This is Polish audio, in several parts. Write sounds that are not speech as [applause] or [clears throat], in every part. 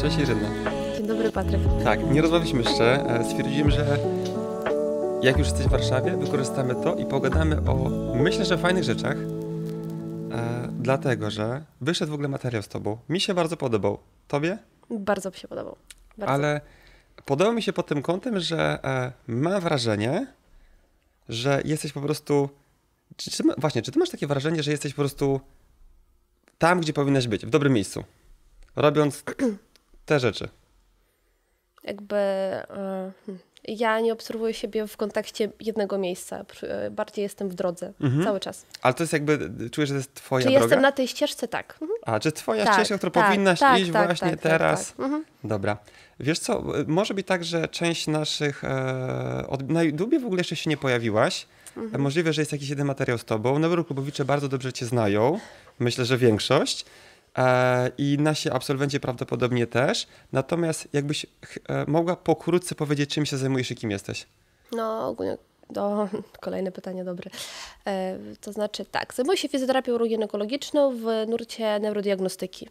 Cześć Irena. Dzień dobry Patryk. Tak, nie rozmawialiśmy jeszcze. E, Stwierdziłem, że jak już jesteś w Warszawie, wykorzystamy to i pogadamy o, myślę, że fajnych rzeczach. E, dlatego, że wyszedł w ogóle materiał z tobą. Mi się bardzo podobał. Tobie? Bardzo mi się podobał. Bardzo. Ale podobał mi się pod tym kątem, że e, mam wrażenie, że jesteś po prostu. Czy, czy, właśnie, czy ty masz takie wrażenie, że jesteś po prostu tam, gdzie powinnaś być, w dobrym miejscu? Robiąc te rzeczy. Jakby e, ja nie obserwuję siebie w kontakcie jednego miejsca. E, bardziej jestem w drodze mhm. cały czas. Ale to jest jakby, czujesz, że to jest twoja czy droga? Czy jestem na tej ścieżce? Tak. Mhm. A, czy twoja tak, ścieżka, która tak, powinnaś tak, iść tak, właśnie tak, tak, teraz? Tak. Mhm. Dobra. Wiesz co, może być tak, że część naszych... E, od, na YouTubie w ogóle jeszcze się nie pojawiłaś. Mhm. Możliwe, że jest jakiś jeden materiał z tobą. Nowe Rukubowicze bardzo dobrze cię znają. Myślę, że większość. E, i nasi absolwenci prawdopodobnie też. Natomiast jakbyś e, mogła pokrótce powiedzieć, czym się zajmujesz i kim jesteś? No, ogólnie do, no, [laughs] kolejne pytanie dobre. E, to znaczy tak, zajmuję się fizjoterapią urogionekologiczną w nurcie neurodiagnostyki.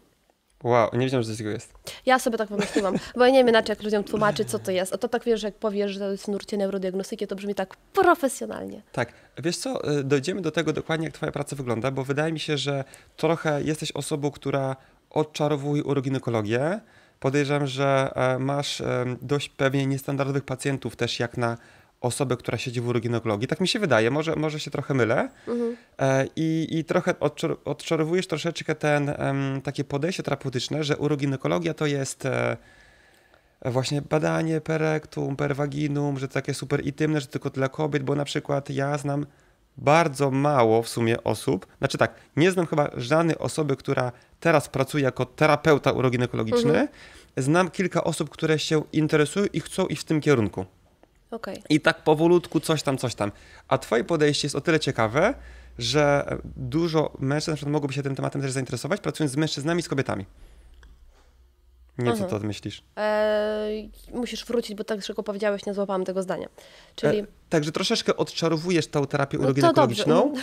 Wow, nie wiedziałam, że coś takiego jest. Ja sobie tak pomyśliłam, bo ja nie wiem inaczej, jak ludziom tłumaczyć, co to jest. A to tak wiesz, jak powiesz, że to jest nurcie neurodiagnostyki, to brzmi tak profesjonalnie. Tak. Wiesz co, y, dojdziemy do tego dokładnie, jak twoja praca wygląda, bo wydaje mi się, że trochę jesteś osobą, która odczarowuje uroginekologię. Podejrzewam, że e, masz dość pewnie niestandardowych pacjentów też jak na osobę, która siedzi w uroginekologii. Tak mi się wydaje, może, może się trochę mylę. Mhm. E, I, I trochę odczarowujesz troszeczkę ten, takie podejście terapeutyczne, że uroginekologia to jest e, właśnie badanie per rectum, per vaginum, że to takie super itymne, że tylko dla kobiet, bo na przykład ja znam bardzo mało w sumie osób, znaczy tak, nie znam chyba żadnej osoby, która teraz pracuje jako terapeuta uroginekologiczny. Mhm. Znam kilka osób, które się interesują i chcą iść w tym kierunku. Okay. I tak powolutku coś tam, coś tam. A twoje podejście jest o tyle ciekawe, że dużo mężczyzn mogłoby się tym tematem też zainteresować, pracując z mężczyznami i z kobietami. Nie, co mhm. ty myślisz? Eee, musisz wrócić, bo tak, szybko powiedziałeś, nie złapałam tego zdania. Czyli... E, także troszeczkę odczarowujesz tą terapię uroginekologiczną. No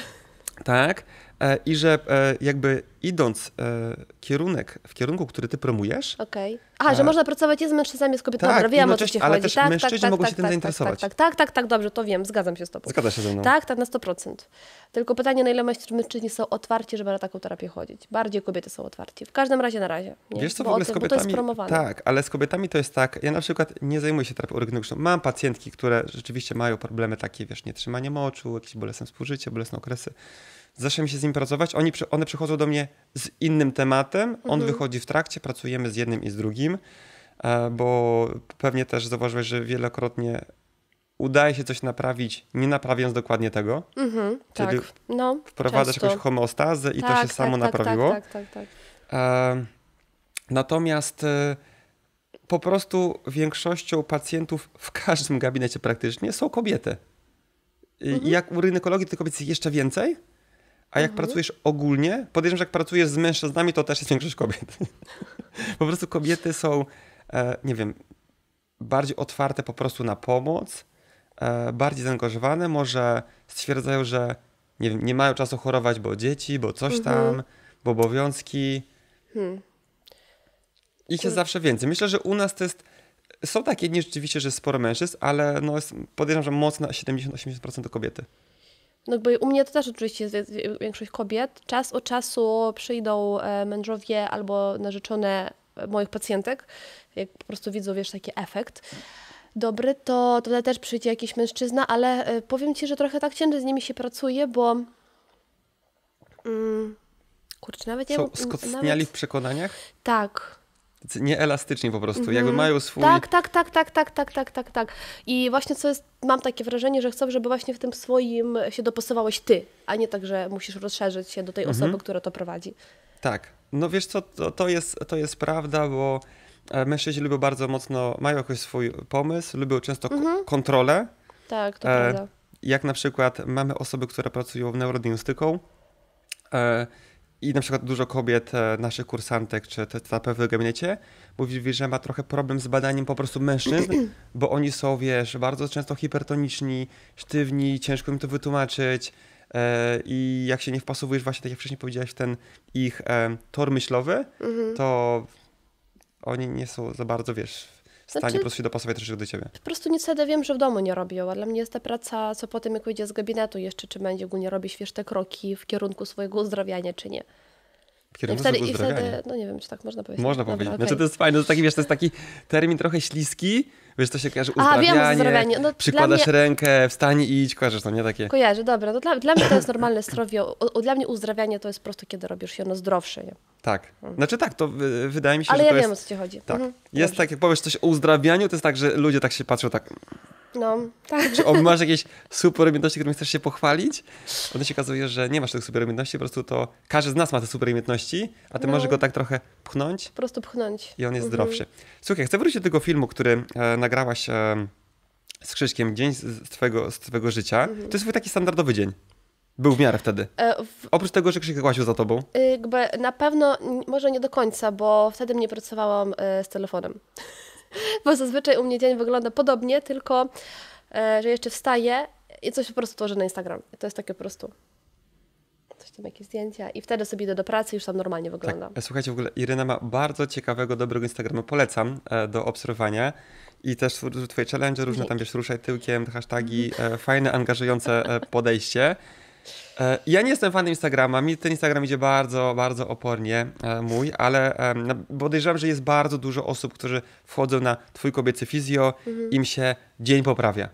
tak. E, i że e, jakby idąc e, kierunek, w kierunku, który ty promujesz... Okej. Okay. Aha, że można pracować i z mężczyznami, z kobietami. Tak, Dobra, wiem, o co ci ale chodzi. też tak, mężczyźni tak, tak mogą tak, się tak, tym tak, tak, zainteresować. Tak tak, tak, tak, dobrze, to wiem, zgadzam się z tobą. Zgadza się ze mną. Tak, tak, na 100%. Tylko pytanie, na ile mężczyźni są otwarci, żeby na taką terapię chodzić. Bardziej kobiety są otwarci. W każdym razie na razie. Nie? Wiesz co, bo w ogóle z kobietami... to jest promowane. Tak, ale z kobietami to jest tak, ja na przykład nie zajmuję się terapią urygnowiczną. Mam pacjentki, które rzeczywiście mają problemy takie, wiesz, nietrzymanie moczu, jakieś bolesne współżycie, bolesne okresy mi się z nim pracować, oni, one przychodzą do mnie z innym tematem, mhm. on wychodzi w trakcie, pracujemy z jednym i z drugim, e, bo pewnie też zauważyłeś, że wielokrotnie udaje się coś naprawić, nie naprawiając dokładnie tego. Mhm, Czyli tak. no, wprowadzasz często. jakąś homeostazę i tak, to się tak, samo tak, tak, naprawiło. Tak, tak, tak. E, natomiast e, po prostu większością pacjentów w każdym gabinecie praktycznie są kobiety. Mhm. Jak u rynekologii tych kobiet jest jeszcze więcej, a jak mhm. pracujesz ogólnie, podejrzewam, że jak pracujesz z mężczyznami, to też jest większość kobiet. [laughs] po prostu kobiety są, e, nie wiem, bardziej otwarte po prostu na pomoc, e, bardziej zaangażowane, może stwierdzają, że nie, wiem, nie mają czasu chorować, bo dzieci, bo coś mhm. tam, bo obowiązki. Hmm. Ich jest zawsze więcej. Myślę, że u nas to jest. Są takie dni rzeczywiście, że sporo mężczyzn, ale no jest, podejrzewam, że mocno 70-80% to kobiety no bo u mnie to też oczywiście jest większość kobiet. Czas od czasu przyjdą e, mężowie albo narzeczone e, moich pacjentek, jak po prostu widzą, wiesz, taki efekt dobry, to, to też przyjdzie jakiś mężczyzna, ale e, powiem Ci, że trochę tak ciężko z nimi się pracuje, bo... Mm, kurczę, nawet... Są ja, skocniali nawet, w przekonaniach? Tak, nieelastyczni po prostu, mm -hmm. jakby mhm. mają swój... Tak, tak, tak, tak, tak, tak, tak, tak, tak. I właśnie co jest, mam takie wrażenie, że chcą, żeby właśnie w tym swoim się dopasowałeś ty, a nie tak, że musisz rozszerzyć się do tej mm -hmm. osoby, która to prowadzi. Tak. No wiesz co, to, to, jest, to jest prawda, bo e, mężczyźni lubią bardzo mocno, mają jakoś swój pomysł, lubią często mm -hmm. kontrolę. Tak, to e, prawda. Jak na przykład mamy osoby, które pracują w neurodiagnostyką, e, i na przykład dużo kobiet, e, naszych kursantek czy terapeutów w gabinecie, mówi, że ma trochę problem z badaniem po prostu mężczyzn, bo oni są, wiesz, bardzo często hipertoniczni, sztywni, ciężko im to wytłumaczyć e, i jak się nie wpasowujesz właśnie, tak jak wcześniej powiedziałeś, w ten ich tor myślowy, mhm. to oni nie są za bardzo, wiesz, znaczy, tak, po prostu się dopasować troszeczkę do ciebie. Po prostu wtedy wiem, że w domu nie robią, a dla mnie jest ta praca, co po tym, jak wyjdzie z gabinetu jeszcze, czy będzie ogólnie robić wiesz, te kroki w kierunku swojego uzdrawiania, czy nie. Kierunek wtedy, i wtedy, no nie wiem, czy tak można powiedzieć. Można Dobra, powiedzieć. Okay. Znaczy, to jest fajne, to taki, wiesz, to jest taki termin trochę śliski, wiesz, to się kojarzy uzdrawianie, A, wiem, uzdrawianie. No, przykładasz mnie... rękę, wstań i idź, kojarzysz to, nie takie? Kojarzy, dobra, no, dla, dla mnie to jest normalne zdrowie, dla mnie uzdrawianie to jest po prostu, kiedy robisz się ono zdrowsze, nie? Tak, mhm. znaczy tak, to wydaje mi się, Ale że ja to wiem, jest... o co ci chodzi. Tak, mhm, jest dobrze. tak, jak powiesz coś o uzdrawianiu, to jest tak, że ludzie tak się patrzą, tak no, tak. Także masz jakieś super umiejętności, którymi chcesz się pochwalić, potem się okazuje, że nie masz tych super umiejętności, po prostu to każdy z nas ma te super umiejętności, a ty no. możesz go tak trochę pchnąć. Po prostu pchnąć. I on jest mhm. zdrowszy. Słuchaj, chcę wrócić do tego filmu, który e, nagrałaś e, z Krzyszkiem dzień z, z, twojego, z twojego życia. Mhm. To jest swój taki standardowy dzień. Był w miarę wtedy. E, w... Oprócz tego, że Krzysiek łaził za tobą. E, jakby na pewno, może nie do końca, bo wtedy mnie pracowałam e, z telefonem. [laughs] Bo zazwyczaj u mnie dzień wygląda podobnie, tylko e, że jeszcze wstaję i coś po prostu tworzę na Instagram. To jest takie po prostu coś tam, jakieś zdjęcia i wtedy sobie idę do pracy już tam normalnie tak. wyglądam. Tak. Słuchajcie, w ogóle Irena ma bardzo ciekawego, dobrego Instagrama, polecam e, do obserwowania i też twoje challenge różne, Dzięki. tam wiesz, ruszaj tyłkiem, hasztagi, mhm. fajne, angażujące podejście. E, ja nie jestem fanem Instagrama, mi ten Instagram idzie bardzo, bardzo opornie, e, mój, ale podejrzewam, że jest bardzo dużo osób, którzy wchodzą na twój kobiecy fizjo, mhm. im się dzień poprawia.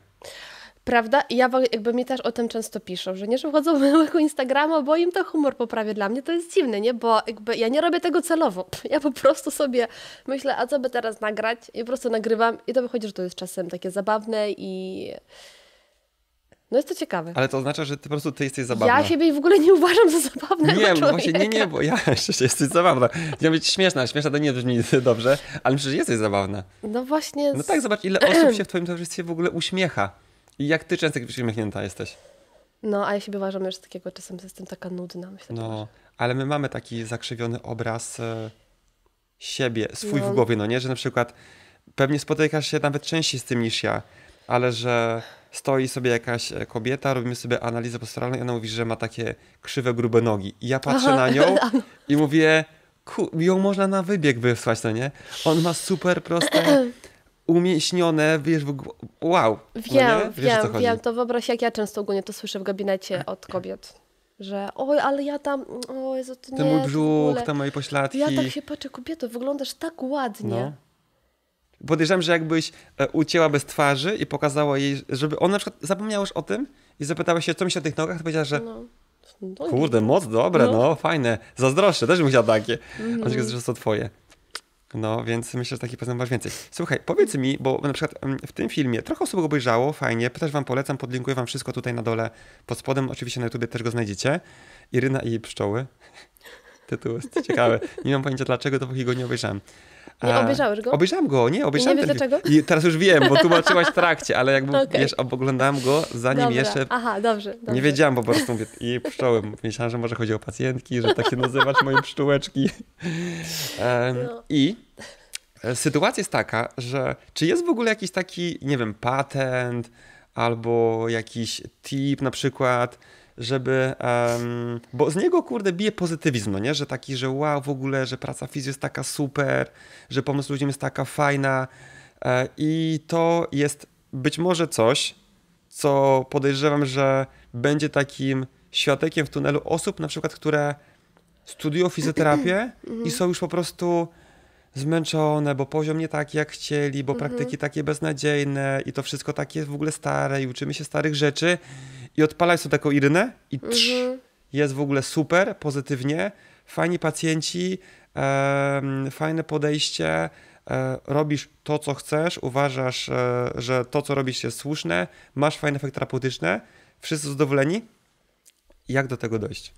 Prawda? ja jakby mi też o tym często piszą, że nie, że wchodzą w [laughs] mojego Instagrama, bo im to humor poprawia. Dla mnie to jest dziwne, nie? Bo jakby ja nie robię tego celowo. [laughs] Ja po prostu sobie myślę, a co by teraz nagrać? I po prostu nagrywam i to wychodzi, że to jest czasem takie zabawne i no jest to ciekawe. Ale to oznacza, że ty po prostu ty jesteś zabawna. Ja siebie w ogóle nie uważam za zabawną Nie, właśnie nie, nie, bo ja [laughs] jeszcze jesteś zabawna. Chciałam być śmieszna, śmieszna to nie brzmi [laughs] dobrze, ale myślę, że jesteś zabawna. No właśnie. No z... No tak, zobacz ile osób [clears throat] się w twoim towarzystwie w ogóle uśmiecha. I jak ty często uśmiechnięta jesteś. No, a ja siebie uważam że takiego, czasem jestem taka nudna. Myślę, no, ale my mamy taki zakrzywiony obraz e, siebie, swój no. w głowie, no nie? Że na przykład pewnie spotykasz się nawet częściej z tym niż ja, ale że stoi sobie jakaś e, kobieta, robimy sobie analizę posturalną i ona mówi, że ma takie krzywe, grube nogi. I ja patrzę Aha. na [laughs] nią no. i mówię, ku, ją można na wybieg wysłać, no nie? On ma super proste... umieśnione, wiesz, w... wow. No wiem, no wiesz, wiem, wiem, to wyobraź, jak ja często ogólnie to słyszę w gabinecie od kobiet że oj, ale ja tam, o Jezu, to nie, Ten mój brzuch, te moje pośladki. Ja tak się patrzę, kobieto, wyglądasz tak ładnie. No podejrzewam, że jakbyś e, ucięła bez twarzy i pokazała jej, żeby ona na przykład zapomniała już o tym i zapytała się, co myśli o tych nogach, to powiedziała, że no. no kurde, moc, dobre, no. no, fajne. Zazdroszczę, też bym chciał takie. Mm. On się że to twoje. No, więc myślę, że taki poznam masz więcej. Słuchaj, powiedz mi, bo na przykład w tym filmie trochę osób go obejrzało, fajnie, też wam polecam, podlinkuję wam wszystko tutaj na dole pod spodem, oczywiście na YouTube też go znajdziecie. Iryna i jej pszczoły. [laughs] Tytuł jest ciekawy. Nie mam pojęcia dlaczego, dopóki go nie obejrzałem. Nie, obejrzałeś go? Obejrzałem go, nie, obejrzałem go. nie wiem dlaczego? I teraz już wiem, bo tłumaczyłaś w trakcie, ale jakby, [laughs] okay. wiesz, oglądałem go zanim Dobra. jeszcze... Aha, dobrze, dobrze. Nie wiedziałam bo po prostu, mówię, i pszczołem. Myślałam, że może chodzi o pacjentki, że tak się nazywasz moje pszczółeczki. [laughs] no. I sytuacja jest taka, że czy jest w ogóle jakiś taki, nie wiem, patent albo jakiś tip na przykład, żeby. Um, bo z niego, kurde, bije pozytywizm, no nie? Że taki, że wow, w ogóle, że praca fizjo jest taka super, że pomysł ludziom jest taka fajna. E, I to jest być może coś, co podejrzewam, że będzie takim światekiem w tunelu osób, na przykład, które studiują fizjoterapię i są już po prostu zmęczone, bo poziom nie taki jak chcieli, bo mhm. praktyki takie beznadziejne i to wszystko takie w ogóle stare i uczymy się starych rzeczy i odpalaj sobie taką Irynę i trz, mhm. jest w ogóle super, pozytywnie, fajni pacjenci, e, fajne podejście, e, robisz to, co chcesz, uważasz, e, że to, co robisz jest słuszne, masz fajne efekty terapeutyczne, wszyscy zadowoleni. Jak do tego dojść?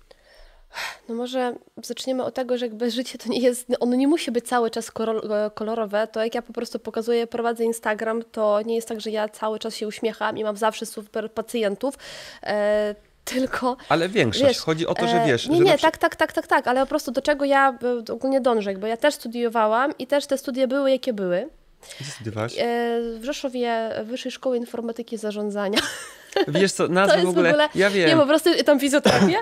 No może zaczniemy od tego, że jakby życie to nie jest, ono nie musi być cały czas kolorowe, to jak ja po prostu pokazuję, prowadzę Instagram, to nie jest tak, że ja cały czas się uśmiecham i mam zawsze super pacjentów, e, tylko... Ale większość, wiesz, chodzi o to, że e, wiesz... E, nie, że nie, tak, tak, tak, tak, tak, ale po prostu do czego ja e, ogólnie dążę, bo ja też studiowałam i też te studia były, jakie były. Gdzie studiowałaś? E, w Rzeszowie Wyższej Szkoły Informatyki i Zarządzania. [laughs] Wiesz co, nazwę w ogóle, w ogóle, ja wiem. Nie, po prostu tam fizjoterapię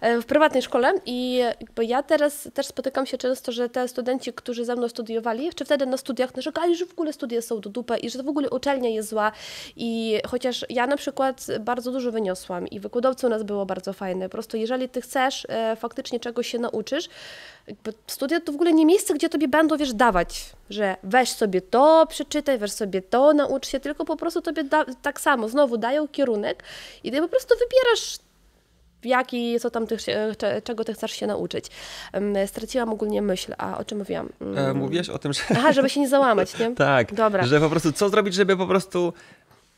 e, w prywatnej szkole i bo ja teraz też spotykam się często, że te studenci, którzy ze mną studiowali, czy wtedy na studiach narzekali, że w ogóle studia są do dupy i że to w ogóle uczelnia jest zła i chociaż ja na przykład bardzo dużo wyniosłam i wykładowcy u nas było bardzo fajne, po prostu jeżeli ty chcesz e, faktycznie czegoś się nauczysz, jakby studia to w ogóle nie miejsce, gdzie tobie będą, wiesz, dawać, że weź sobie to, przeczytaj, weź sobie to, naucz się, tylko po prostu tobie da, tak samo, znowu dają kierunek i ty po prostu wybierasz jaki, co tam ty, czego ty chcesz się nauczyć. Straciłam ogólnie myśl, a o czym mówiłam? E, mm. mówiłaś o tym, że... Aha, żeby się nie załamać, nie? [laughs] tak, Dobra. że po prostu co zrobić, żeby po prostu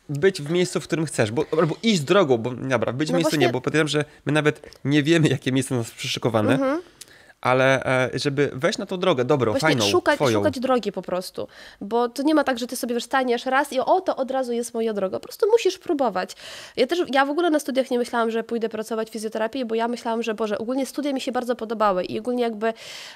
być w miejscu, w którym chcesz, bo, albo iść drogą, bo dobra, być w no miejscu właśnie... nie, bo podejrzewam, że my nawet nie wiemy, jakie miejsce nas przyszykowane, mhm ale e, żeby wejść na tą drogę dobrą, Właśnie fajną, szukać, twoją. szukać drogi po prostu, bo to nie ma tak, że ty sobie wstaniesz raz i o, to od razu jest moja droga. Po prostu musisz próbować. Ja też, ja w ogóle na studiach nie myślałam, że pójdę pracować w fizjoterapii, bo ja myślałam, że Boże, ogólnie studia mi się bardzo podobały i ogólnie jakby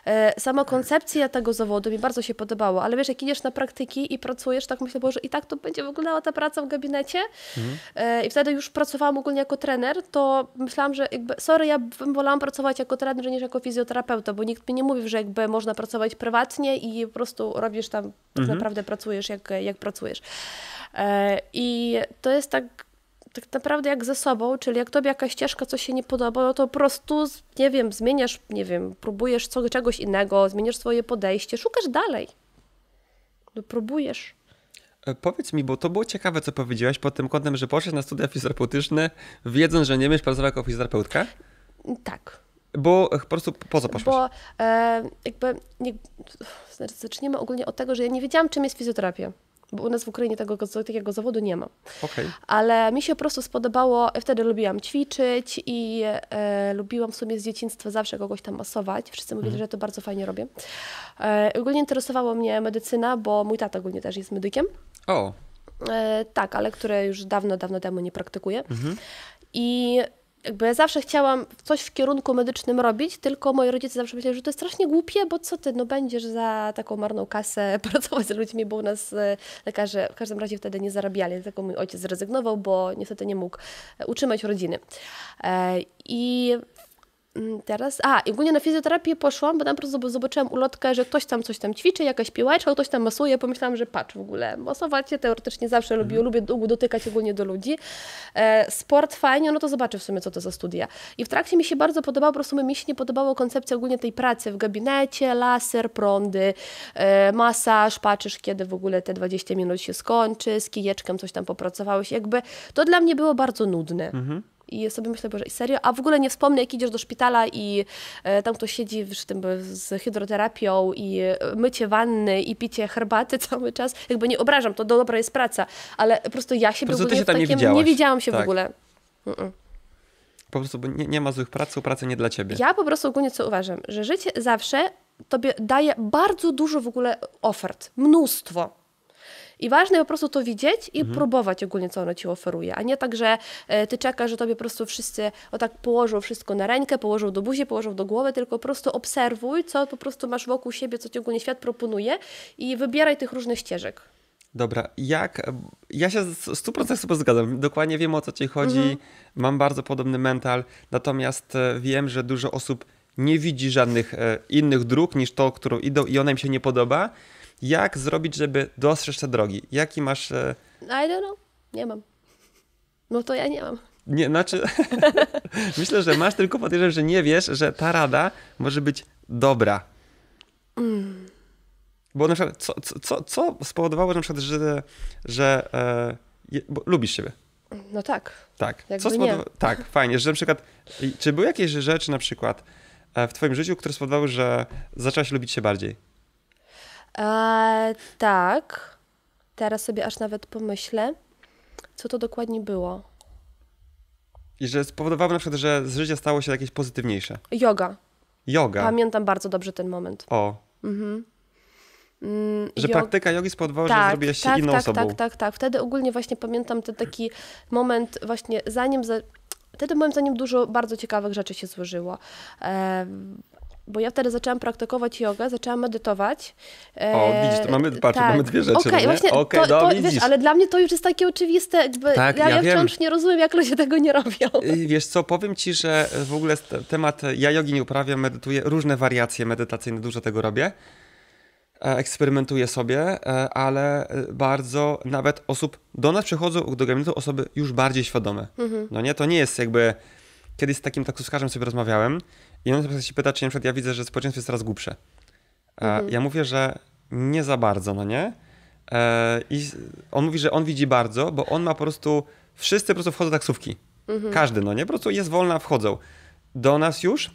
e, sama koncepcja tego zawodu mi bardzo się podobała, ale wiesz, jak idziesz na praktyki i pracujesz, tak myślę, Boże, i tak to będzie wyglądała ta praca w gabinecie mhm. e, i wtedy już pracowałam ogólnie jako trener, to myślałam, że jakby, sorry, ja bym wolałam pracować jako trener niż jako fizjoterapeuta, terapeuta, bo nikt mi nie mówił, że jakby można pracować prywatnie i po prostu robisz tam, tak mhm. tak naprawdę pracujesz, jak, jak pracujesz. E, I to jest tak tak naprawdę jak ze sobą, czyli jak tobie jakaś ścieżka coś się nie podoba, no to po prostu, nie wiem, zmieniasz, nie wiem, próbujesz co, czegoś innego, zmieniasz swoje podejście, szukasz dalej. No próbujesz. E, powiedz mi, bo to było ciekawe, co powiedziałaś pod tym kątem, że poszedłeś na studia fizjoterapeutyczne, wiedząc, że nie będziesz pracował jako fizjoterapeutka? Tak. Bo e, po prostu po co poszłaś? Bo e, jakby, nie, znaczy, zaczniemy ogólnie od tego, że ja nie wiedziałam, czym jest fizjoterapia bo u nas w Ukrainie tego takiego zawodu nie ma. Okay. Ale mi się po prostu spodobało, e, wtedy lubiłam ćwiczyć i e, lubiłam w sumie z dzieciństwa zawsze kogoś tam masować. Wszyscy mówili, mm. że to bardzo fajnie robię. E, ogólnie interesowała mnie medycyna, bo mój tata ogólnie też jest medykiem. O! E, tak, ale które już dawno, dawno temu nie praktykuje. Mm -hmm. I jakby ja zawsze chciałam coś w kierunku medycznym robić, tylko moi rodzice zawsze myśleli, że to jest strasznie głupie, bo co ty, no będziesz za taką marną kasę [laughs] pracować z ludźmi, bo u nas e, lekarze w każdym razie wtedy nie zarabiali, dlatego mój ojciec zrezygnował, bo niestety nie mógł e, utrzymać rodziny. E, I Mm, teraz, a i ogólnie na fizjoterapię poszłam, bo tam po prostu zobaczyłam ulotkę, że ktoś tam coś tam ćwiczy, jakaś piłeczka, ktoś tam masuje, pomyślałam, że patrz w ogóle, masować się teoretycznie zawsze lubię, mm. lubię dotykać ogólnie do ludzi. E, sport fajnie, no to zobaczę w sumie, co to za studia. I w trakcie mi się bardzo podobało, po prostu mi się nie podobała koncepcja ogólnie tej pracy w gabinecie, laser, prądy, e, masaż, patrzysz, kiedy w ogóle te 20 minut się skończy, z kijeczkiem coś tam popracowałeś, jakby to dla mnie było bardzo nudne. Mm -hmm. I sobie myślę, że serio? A w ogóle nie wspomnę, jak idziesz do szpitala i e, tam ktoś siedzi w, tym, z hydroterapią i e, mycie wanny i picie herbaty [laughs] cały czas. Jakby nie obrażam, to dobra jest praca, ale po prostu ja siebie po prostu w ogóle się tam takim, nie, nie widziałam się tak. w ogóle. Mm-mm. Po prostu nie, nie ma złych pracy, praca nie dla ciebie. Ja po prostu ogólnie co uważam, że życie zawsze tobie daje bardzo dużo w ogóle ofert, mnóstwo i ważne po prostu to widzieć i mhm. próbować ogólnie, co ono ci oferuje, a nie tak, że e, ty czekasz, że tobie po prostu wszyscy o tak położą wszystko na rękę, położą do buzi, położą do głowy, tylko po prostu obserwuj, co po prostu masz wokół siebie, co ci ogólnie świat proponuje i wybieraj tych różnych ścieżek. Dobra, jak. Ja się 100% zgadzam. Dokładnie wiem o co ci chodzi. Mhm. Mam bardzo podobny mental, natomiast e, wiem, że dużo osób nie widzi żadnych e, innych dróg niż to, którą idą i ona im się nie podoba. Jak zrobić, żeby dostrzec te drogi? Jaki masz... E, I don't know. Nie mam. No to ja nie mam. Nie, znaczy, [laughs] myślę, że masz, tylko podejrzewam, że nie wiesz, że ta rada może być dobra. Mm. Bo na przykład, co, co, co spowodowało na przykład, że, że e, bo lubisz siebie? No tak. Tak. co spowodowało, nie. Tak, fajnie, że na przykład, czy były jakieś rzeczy na przykład, E, w Twoim życiu, które spowodowały, że zaczęłaś lubić się bardziej? E, tak. Teraz sobie aż nawet pomyślę, co to dokładnie było. I że spowodowało na przykład, że z życia stało się jakieś pozytywniejsze. Yoga. Yoga. Pamiętam bardzo dobrze ten moment. O. Mhm. Mm, że jog... praktyka jogi spowodowała, tak, że zrobiłaś się tak, inną tak, osobą. Tak, tak, tak. Wtedy ogólnie właśnie pamiętam ten taki moment właśnie zanim za... Wtedy moim zdaniem dużo bardzo ciekawych rzeczy się złożyło. Bo ja wtedy zaczęłam praktykować jogę, zaczęłam medytować. O, e, widzisz, to mamy, patrz, tak. mamy dwie rzeczy. Okej, okay, no właśnie, okay, to, no, to, widzisz. wiesz, ale dla mnie to już jest takie oczywiste, jakby tak, ja, ja, ja wciąż nie rozumiem, jak ludzie tego nie robią. Y, wiesz co, powiem ci, że w ogóle temat, ja jogi nie uprawiam, medytuję, różne wariacje medytacyjne, dużo tego robię. E, eksperymentuje sobie, e, ale e, bardzo nawet osób, do nas przychodzą do gabinetu osoby już bardziej świadome. Mhm. No nie, to nie jest jakby, kiedyś z takim taksówkarzem sobie rozmawiałem i on się pyta, czy na przykład ja widzę, że społeczeństwo jest coraz głupsze. Mhm. Ja mówię, że nie za bardzo, no nie? I on mówi, że on widzi bardzo, bo on ma po prostu, wszyscy po prostu wchodzą taksówki. Mhm. Każdy, no nie? Po prostu jest wolna, wchodzą. Do nas już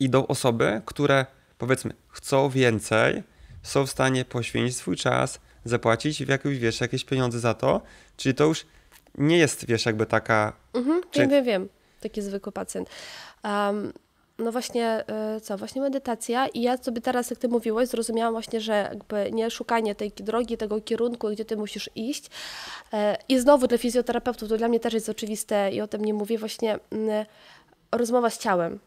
idą osoby, które powiedzmy chcą więcej, są w stanie poświęcić swój czas, zapłacić w jakieś, wiesz, jakieś pieniądze za to, czyli to już nie jest, wiesz, jakby taka... Mhm, czy... wiem, wiem, taki zwykły pacjent. Um, no właśnie, y, co, właśnie medytacja i ja sobie teraz, jak ty mówiłaś, zrozumiałam właśnie, że jakby nie szukanie tej drogi, tego kierunku, gdzie ty musisz iść. Y, I znowu dla fizjoterapeutów, to dla mnie też jest oczywiste i o tym nie mówię, właśnie mm, rozmowa z ciałem.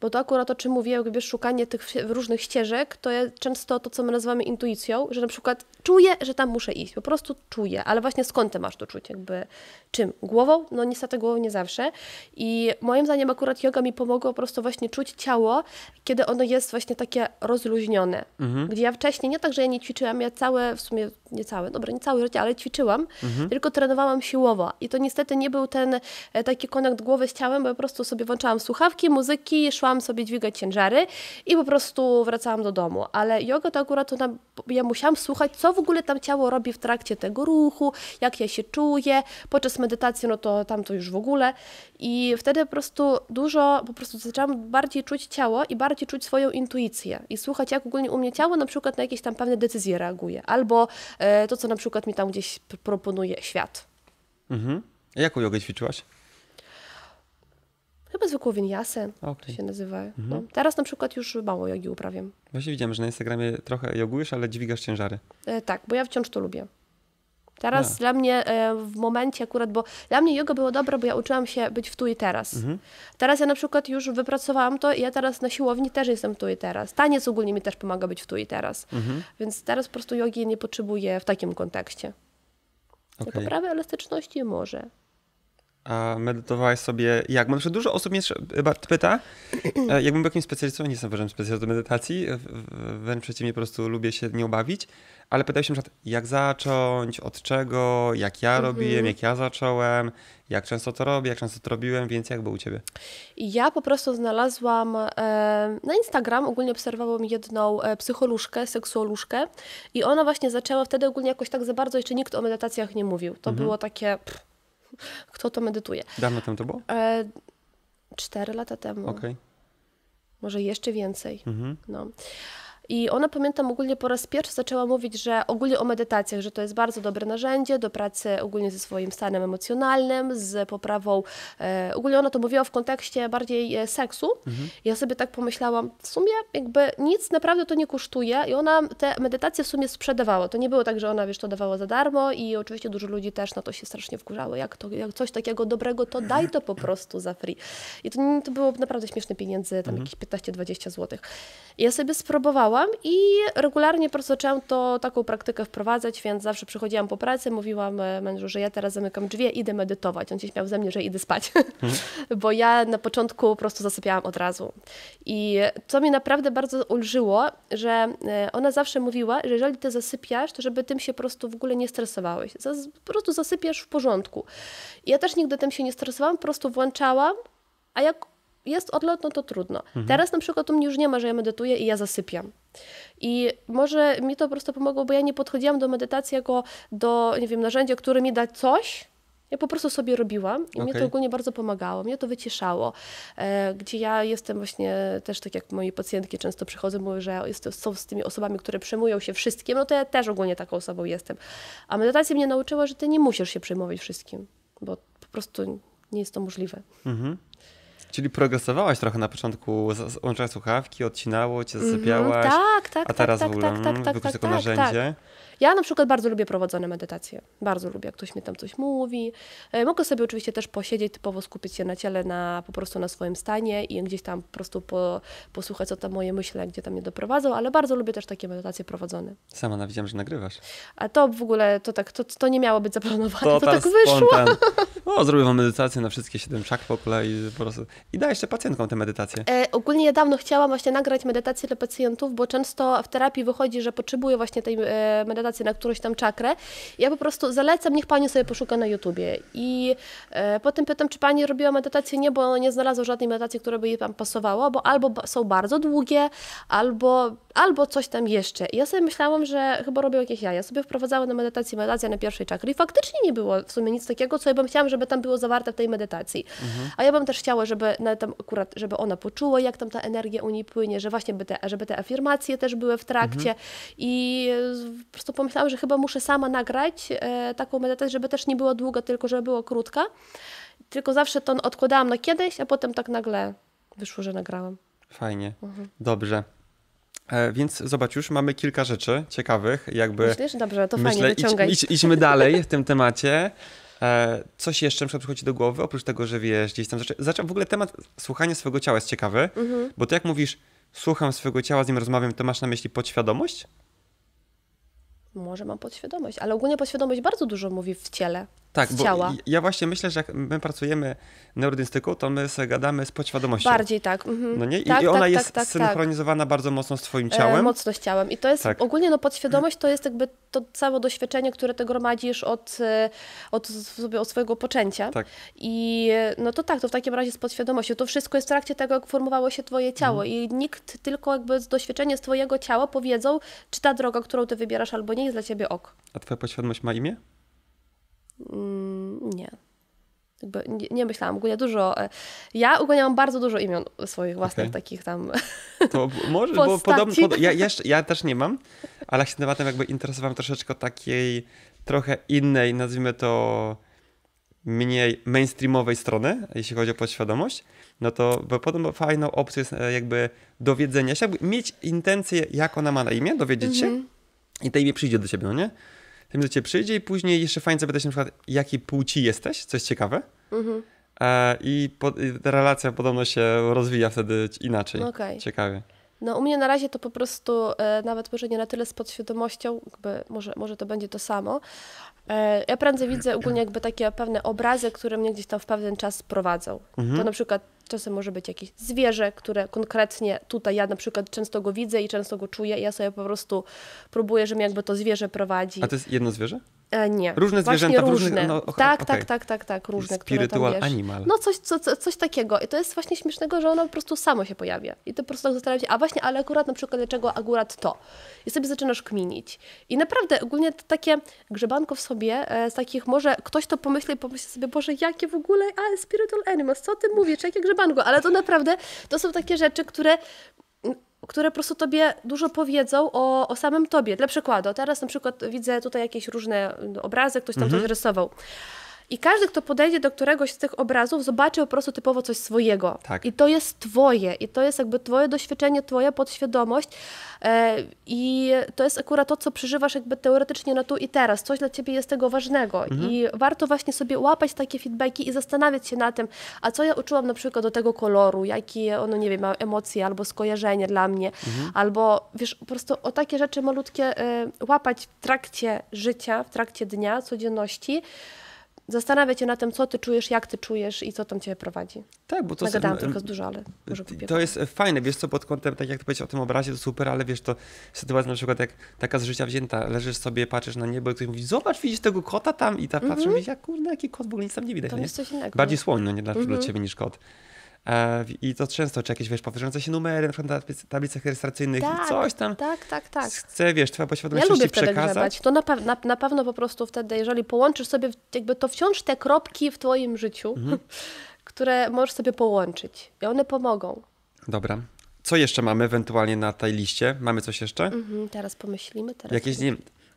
Bo to akurat o czym mówię, jakby szukanie tych różnych ścieżek, to jest często to, co my nazywamy intuicją, że na przykład czuję, że tam muszę iść, po prostu czuję, ale właśnie skąd ty masz to czuć, jakby czym? Głową? No niestety głową nie zawsze i moim zdaniem akurat yoga mi pomogło po prostu właśnie czuć ciało, kiedy ono jest właśnie takie rozluźnione, mhm. gdzie ja wcześniej, nie tak, że ja nie ćwiczyłam, ja całe w sumie niecałe, dobra, całe życie, ale ćwiczyłam, mhm. tylko trenowałam siłowo. I to niestety nie był ten e, taki konekt głowy z ciałem, bo po prostu sobie włączałam słuchawki, muzyki, szłam sobie dźwigać ciężary i po prostu wracałam do domu. Ale yoga to akurat ona, ja musiałam słuchać, co w ogóle tam ciało robi w trakcie tego ruchu, jak ja się czuję. Podczas medytacji, no to tam to już w ogóle. I wtedy po prostu dużo, po prostu zaczęłam bardziej czuć ciało i bardziej czuć swoją intuicję i słuchać, jak ogólnie u mnie ciało na przykład na jakieś tam pewne decyzje reaguje, albo e, E, to, co na przykład mi tam gdzieś proponuje świat. Mhm. A jaką jogę ćwiczyłaś? Chyba zwykłą winiasę okay. się nazywa. No. Mhm. No. Teraz na przykład już mało jogi uprawiam. Właśnie widziałem, że na Instagramie trochę jogujesz, ale dźwigasz ciężary. E, tak, bo ja wciąż to lubię. Teraz no. dla mnie e, w momencie akurat, bo dla mnie yoga było dobre, bo ja uczyłam się być w tu i teraz. Mhm. Teraz ja na przykład już wypracowałam to i ja teraz na siłowni też jestem tu i teraz. Taniec ogólnie mi też pomaga być w tu i teraz. Mhm. Więc teraz po prostu jogi nie potrzebuję w takim kontekście. No okay. Poprawy elastyczności może. A medytowałaś sobie jak? Bo dużo osób mnie pyta, e, jakbym był jakimś specjalistą, nie jestem wręcz specjalistą medytacji, wręcz przeciwnie, po prostu lubię się nie bawić, ale pytają się na przykład, jak zacząć, od czego, jak ja mhm. robiłem, jak ja zacząłem, jak często to robię, jak często to robiłem, więc jak było u Ciebie? Ja po prostu znalazłam e, na Instagram, ogólnie obserwowałam jedną e, psycholuszkę, seksuoluszkę i ona właśnie zaczęła wtedy ogólnie jakoś tak za bardzo, jeszcze nikt o medytacjach nie mówił. To mhm. było takie, pff, kto to medytuje? Dawno temu to było? E, cztery lata temu. Okej. Okay. Może jeszcze więcej. Mhm. No. I ona, pamiętam, ogólnie po raz pierwszy zaczęła mówić, że ogólnie o medytacjach, że to jest bardzo dobre narzędzie do pracy ogólnie ze swoim stanem emocjonalnym, z poprawą. E, ogólnie ona to mówiła w kontekście bardziej e, seksu. Mhm. Ja sobie tak pomyślałam, w sumie jakby nic naprawdę to nie kosztuje i ona te medytacje w sumie sprzedawała. To nie było tak, że ona, wiesz, to dawała za darmo i oczywiście dużo ludzi też na to się strasznie wkurzało. Jak, to, jak coś takiego dobrego, to daj to po prostu za free. I to, to było naprawdę śmieszne pieniędzy, tam mhm. jakieś 15-20 zł. I ja sobie spróbowałam pracowałam i regularnie po prostu zaczęłam to, taką praktykę wprowadzać, więc zawsze przychodziłam po pracy, mówiłam e, mężu, że ja teraz zamykam drzwi, idę medytować. On się śmiał ze mnie, że idę spać, [laughs] mhm. bo ja na początku po prostu zasypiałam od razu. I co mi naprawdę bardzo ulżyło, że e, ona zawsze mówiła, że jeżeli ty zasypiasz, to żeby tym się po prostu w ogóle nie stresowałeś. po prostu zasypiasz w porządku. ja też nigdy tym się nie stresowałam, po prostu włączałam, a jak jest odlot, no to trudno. Mhm. Teraz na przykład u mnie już nie ma, że ja medytuję i ja zasypiam. I może mi to po prostu pomogło, bo ja nie podchodziłam do medytacji jako do, nie wiem, narzędzia, które mi da coś, ja po prostu sobie robiłam i okay. mnie to ogólnie bardzo pomagało, mnie to wycieszało. E, gdzie ja jestem właśnie też tak jak moje pacjentki często przychodzą, mówią, że są z tymi osobami, które przejmują się wszystkim, no to ja też ogólnie taką osobą jestem. A medytacja mnie nauczyła, że ty nie musisz się przejmować wszystkim, bo po prostu nie jest to możliwe. Mhm. Czyli progresowałaś trochę na początku, łączyłaś słuchawki, odcinało cię, mhm, zasypiałaś. Mm, tak, tak, a teraz tak, tak w tak, ogóle tak, mm, tak, tak, tak, tak, narzędzie. Ja na przykład bardzo lubię prowadzone medytacje. Bardzo lubię, jak ktoś mi tam coś mówi. E, mogę sobie oczywiście też posiedzieć, typowo skupić się na ciele, na, po prostu na swoim stanie i gdzieś tam po prostu po, posłuchać, co tam moje myśli, gdzie tam mnie doprowadzą, ale bardzo lubię też takie medytacje prowadzone. Sama na widziałam, że nagrywasz. A to w ogóle, to tak, to, to nie miało być zaplanowane, to, to tak wyszło. [laughs] O, zrobię wam medytację na wszystkie siedem czak po kolei po prostu. I daj jeszcze pacjentkom tę medytację E, ogólnie ja dawno chciałam właśnie nagrać medytację dla pacjentów, bo często w terapii wychodzi, że potrzebuję właśnie tej e, medytacji medytację na którąś tam czakrę. Ja po prostu zalecam, niech pani sobie poszuka na YouTubie. I e, potem pytam, czy pani robiła medytację? Nie, bo nie znalazła żadnej medytacji, która by jej tam pasowała, bo albo są bardzo długie, albo, albo coś tam jeszcze. I ja sobie myślałam, że chyba robię jakieś jaja. Sobie wprowadzałam na medytację medytację na pierwszej czakry i faktycznie nie było w sumie nic takiego, co ja bym chciała, żeby tam było zawarte w tej medytacji. Mhm. A ja bym też chciała, żeby tam akurat, żeby ona poczuła, jak tam ta energia u niej płynie, że właśnie by te, żeby te afirmacje też były w trakcie mhm. i e, po prostu pomyślałam, że chyba muszę sama nagrać e, taką medytację, żeby też nie była długa, tylko żeby była krótka. Tylko zawsze to odkładałam na kiedyś, a potem tak nagle wyszło, że nagrałam. Fajnie. Mhm. Dobrze. E, więc zobacz, już mamy kilka rzeczy ciekawych, jakby... Myślisz? Dobrze, to myślę, fajnie, wyciągaj. Idź, idź, idźmy dalej w tym temacie. E, coś jeszcze na przychodzi do głowy, oprócz tego, że wiesz, gdzieś tam... W ogóle temat słuchania swojego ciała jest ciekawy, mhm. bo to jak mówisz, słucham swojego ciała, z nim rozmawiam, to masz na myśli podświadomość? Może mam podświadomość, ale ogólnie podświadomość bardzo dużo mówi w ciele, tak, bo ciała. Ja właśnie myślę, że jak my pracujemy neurodynstyku, to my sobie gadamy z podświadomością. Bardziej tak. Mhm. No nie? I, tak, i ona tak, jest tak, tak, tak. synchronizowana bardzo mocno z twoim e, ciałem. E, mocno z ciałem. I to jest tak. ogólnie no, podświadomość to jest jakby to całe doświadczenie, które ty gromadzisz od, e, od, sobie, od swojego poczęcia. I e, no to tak, to w takim razie z podświadomością. To wszystko jest w trakcie tego, jak formowało się twoje ciało. Mhm. I nikt tylko jakby z doświadczenia z twojego ciała powiedzą, czy ta droga, którą ty wybierasz albo nie, jest dla ciebie ok. A twoja podświadomość ma imię? Mm, nie. Jakby nie, nie myślałam, ogólnie dużo. E, ja ogólnie bardzo dużo imion swoich własnych okay. takich tam. To [laughs] może, bo podobno. Pod, ja, ja, też nie mam, ale się tematem jakby interesowałem troszeczkę takiej trochę innej, nazwijmy to mniej mainstreamowej strony, jeśli chodzi o podświadomość, no to bo podobno fajną opcją jest e, jakby dowiedzenia się, jakby mieć intencję, jak ona ma na imię, dowiedzieć mm -hmm. się mhm. i to imię przyjdzie do ciebie, no nie? tym do ciebie przyjdzie i później jeszcze fajnie zapytać na przykład, jakiej płci jesteś, coś ciekawe. Mhm. E, I, po, relacja podobno się rozwija wtedy inaczej. Okay. Ciekawie. No u mnie na razie to po prostu e, nawet może nie na tyle z podświadomością, jakby może, może to będzie to samo. E, ja prędzej widzę ogólnie jakby takie pewne obrazy, które mnie gdzieś tam w pewien czas prowadzą. Mhm. To na przykład czasem może być jakieś zwierzę, które konkretnie tutaj ja na przykład często go widzę i często go czuję i ja sobie po prostu próbuję, że mnie jakby to zwierzę prowadzi. A to jest jedno zwierzę? E, nie. Różne zwierzęta, różne. Różnych, no, tak, okay. tak, tak, tak, tak, różne, które tam, animal. No coś, co, coś takiego. I to jest właśnie śmiesznego, że ono po prostu samo się pojawia. I to po prostu tak zastanawiam się, a właśnie, ale akurat na przykład dlaczego akurat to? I sobie zaczynasz kminić. I naprawdę ogólnie to takie grzebanko w sobie e, z takich, może ktoś to pomyśli, pomyśli sobie, Boże, jakie w ogóle, a spiritual animals, co ty mówisz, jakie grzebanko? Ale to naprawdę, to są takie rzeczy, które które po prostu tobie dużo powiedzą o, o samym tobie. Dla przykładu, teraz na przykład widzę tutaj jakieś różne obrazy, ktoś tam mhm. coś rysował. I każdy, kto podejdzie do któregoś z tych obrazów, zobaczy po prostu typowo coś swojego. Tak. I to jest twoje, i to jest jakby twoje doświadczenie, twoja podświadomość. E, I to jest akurat to, co przeżywasz jakby teoretycznie na tu i teraz. Coś dla ciebie jest tego ważnego. Mhm. I warto właśnie sobie łapać takie feedbacki i zastanawiać się na tym, a co ja uczułam na przykład do tego koloru, jakie ono, nie wiem, ma emocje albo skojarzenie dla mnie, mhm. albo wiesz, po prostu o takie rzeczy malutkie e, łapać w trakcie życia, w trakcie dnia, codzienności. Zastanawiać się na tym, co ty czujesz, jak ty czujesz i co tam cię prowadzi. Tak, bo to jest... tylko z dużo, ale To jest e, fajne, wiesz co, pod kątem, tak jak ty powiedziałeś o tym obrazie, to super, ale wiesz, to sytuacja na przykład jak taka z życia wzięta, leżysz sobie, patrzysz na niebo i ktoś mówi, zobacz, widzisz tego kota tam i tak mm -hmm. patrzysz, mhm. jak kurde, jaki kot, w ogóle nic tam nie widać. To nie? jest coś innego. Bardziej słoń, no nie dla, mm -hmm. dla mhm. ciebie niż kot. E, I to często, czy jakieś, wiesz, powierzające się numery, na przykład na tablicach rejestracyjnych tak, i coś tam. Tak, tak, tak. Chcę, wiesz, twoja podświadomość ja przekazać. Grzebać. To na, na, na pewno po prostu wtedy, jeżeli połączysz sobie, jakby to wciąż te kropki w twoim życiu, mhm. [laughs] które możesz sobie połączyć i one pomogą. Dobra. Co jeszcze mamy ewentualnie na tej liście? Mamy coś jeszcze? Mhm, teraz pomyślimy. Teraz Jakieś, nie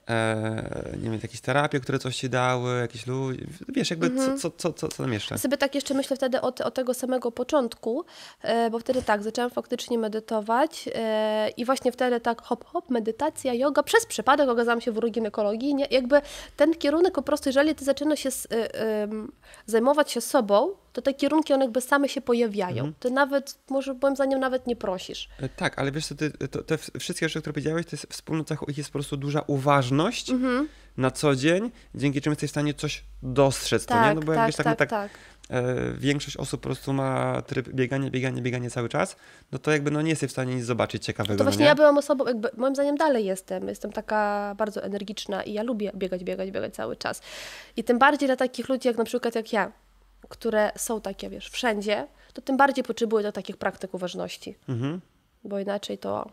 e, nie wiem, jakieś terapie, które coś ci dały, jakieś ludzie, wiesz, jakby mhm. co, co, co, co tam jeszcze? Sobie tak jeszcze myślę wtedy o tego samego początku, e, bo wtedy tak, zaczęłam faktycznie medytować e, i właśnie wtedy tak hop, hop, medytacja, yoga, przez przypadek okazałam się w uroginekologii, nie? jakby ten kierunek po prostu, jeżeli ty zaczynasz się z, e, zajmować się sobą, to te kierunki one jakby same się pojawiają. Mhm. Ty nawet, może moim zdaniem, nawet nie prosisz. E, tak, ale wiesz co, ty, to, te wszystkie rzeczy, które powiedziałeś, to jest ich jest po prostu duża uważność mhm. na co dzień, dzięki czemu jesteś w stanie coś dostrzec. Tak, to, nie? Tak, no bo tak, jakbyś no tak, tak, tak, tak większość osób po prostu ma tryb bieganie, bieganie, bieganie cały czas, no to jakby no nie jesteś w stanie nic zobaczyć ciekawego. No to właśnie nie? ja byłam osobą, jakby moim zdaniem dalej jestem, jestem taka bardzo energiczna i ja lubię biegać, biegać, biegać cały czas. I tym bardziej dla takich ludzi jak na przykład jak ja, które są takie, wiesz, wszędzie, to tym bardziej potrzebuje do takich praktyk uważności. Mhm. Bo inaczej to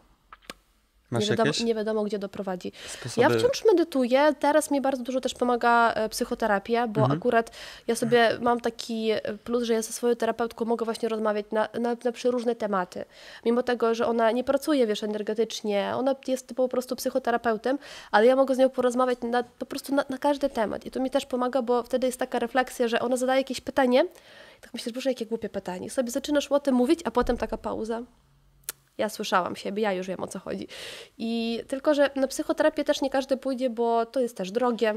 Masz nie, wiadomo, nie wiadomo, gdzie doprowadzi. Sposoby... Ja wciąż medytuję. Teraz mi bardzo dużo też pomaga e, psychoterapia, bo mhm. akurat ja sobie mam taki e, plus, że ja ze swoją terapeutką mogę właśnie rozmawiać na, na, na przeróżne tematy. Mimo tego, że ona nie pracuje, wiesz, energetycznie, ona jest po prostu psychoterapeutem, ale ja mogę z nią porozmawiać na, po prostu na, na każdy temat. I to mi też pomaga, bo wtedy jest taka refleksja, że ona zadaje jakieś pytanie, tak myślisz, boże, jakie głupie pytanie. I sobie zaczynasz o tym mówić, a potem taka pauza. Ja słyszałam siebie, ja już wiem o co chodzi. I tylko, że na psychoterapię też nie każdy pójdzie, bo to jest też drogie.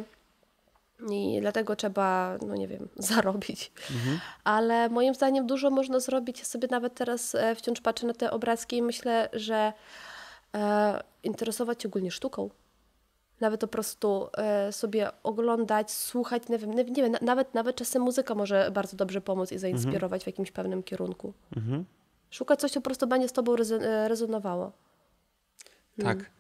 I dlatego trzeba, no nie wiem, [laughs] zarobić. Mhm. Ale moim zdaniem dużo można zrobić. Ja sobie nawet teraz e, wciąż patrzę na te obrazki i myślę, że e, interesować się ogólnie sztuką. Nawet po prostu e, sobie oglądać, słuchać, nie wiem, nie, nawet, nawet czasem muzyka może bardzo dobrze pomóc i zainspirować mhm. w jakimś pewnym kierunku. Mhm. Szuka coś, co po prostu będzie z tobą e, rezonowało. Tak. Hmm. Tak.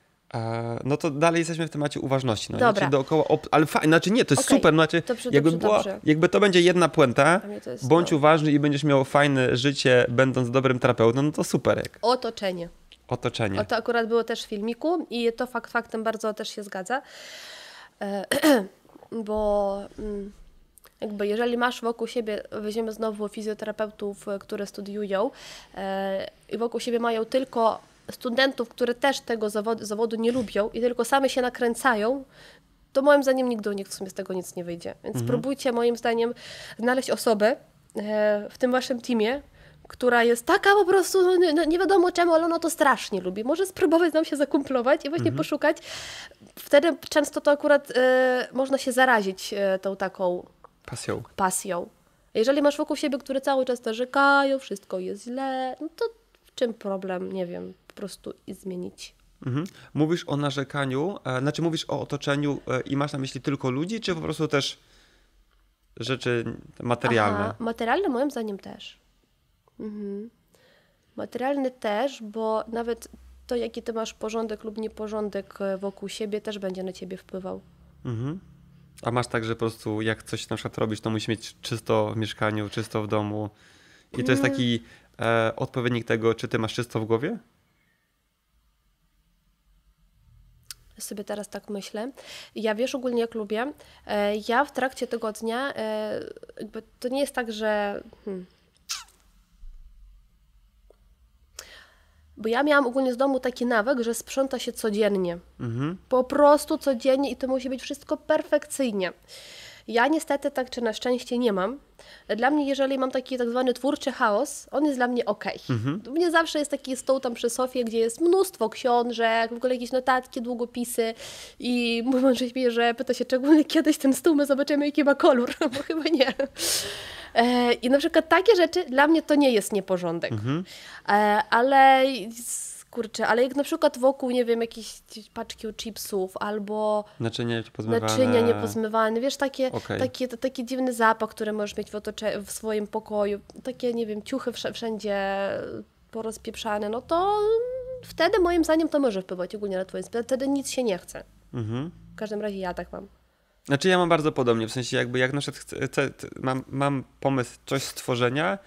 No to dalej jesteśmy w temacie uważności. No, Dobra. dookoła ale fajnie, znaczy nie, to jest okay. super. No znaczy, dobrze, jakby, dobrze, było, dobrze. jakby to będzie jedna puenta, bądź to... uważny i będziesz miał fajne życie, będąc dobrym terapeutą, no to super. Jak. Otoczenie. Otoczenie. O to akurat było też w filmiku i to fakt faktem bardzo też się zgadza, e, [clears throat] bo mm, jakby jeżeli masz wokół siebie, weźmiemy znowu fizjoterapeutów, e, które studiują e, i wokół siebie mają tylko studentów, które też tego zawodu, zawodu nie lubią i tylko same się nakręcają, to moim zdaniem nigdy nikt w sumie z tego nic nie wyjdzie. Więc mhm. próbujcie moim zdaniem znaleźć osobę e, w tym waszym teamie, która jest taka po prostu, no, no, nie wiadomo czemu, ale ona to strasznie lubi. Może spróbować nam się zakumplować i właśnie mhm. poszukać. Wtedy często to akurat y, można się zarazić y, tą taką Pasją. Pasją. Jeżeli masz wokół siebie, które cały czas narzekają, wszystko jest źle, no to w czym problem? Nie wiem, po prostu zmienić. Mhm. Mówisz o narzekaniu, e, znaczy mówisz o otoczeniu e, i masz na myśli tylko ludzi, czy po prostu też rzeczy materialne? Aha, materialne moim zdaniem też. Mhm. Materialny też, bo nawet to, jaki ty masz porządek lub nieporządek e, wokół siebie, też będzie na ciebie wpływał. Mhm. A masz tak, że po prostu jak coś na przykład robisz, to musi mieć czysto w mieszkaniu, czysto w domu. I to jest mm. taki e, odpowiednik tego, czy ty masz czysto w głowie? sobie teraz tak myślę. Ja wiesz ogólnie jak lubię. E, ja w trakcie tygodnia, e, to nie jest tak, że hmm, Bo ja miałam ogólnie z domu taki nawyk, że sprząta się codziennie. Mhm. Po prostu codziennie i to musi być wszystko perfekcyjnie. Ja niestety tak czy na szczęście nie mam. Dla mnie, jeżeli mam taki tak zwany twórczy chaos, on jest dla mnie ok. Mhm. U mnie zawsze jest taki stół tam przy sofie, gdzie jest mnóstwo książek, w ogóle jakieś notatki, długopisy i mój mąż śmieje, że pyta się, czy kiedyś ten stół my zobaczymy, jaki ma kolor, [laughs] bo chyba nie. E, I na przykład takie rzeczy dla mnie to nie jest nieporządek. Mhm. E, ale kurczę, ale jak na przykład wokół, nie wiem, jakieś paczki chipsów albo naczynia niepozmywane, naczynia niepozmywane wiesz, takie, okay. takie, to, taki dziwny zapach, który możesz mieć w, otocze, w swoim pokoju, takie, nie wiem, ciuchy wszędzie porozpieprzane, no to wtedy moim zdaniem to może wpływać ogólnie na twoje wtedy nic się nie chce. Mhm. W każdym razie ja tak mam. Znaczy ja mam bardzo podobnie, w sensie jakby jak na przykład chcę, chcę, mam, mam pomysł coś stworzenia,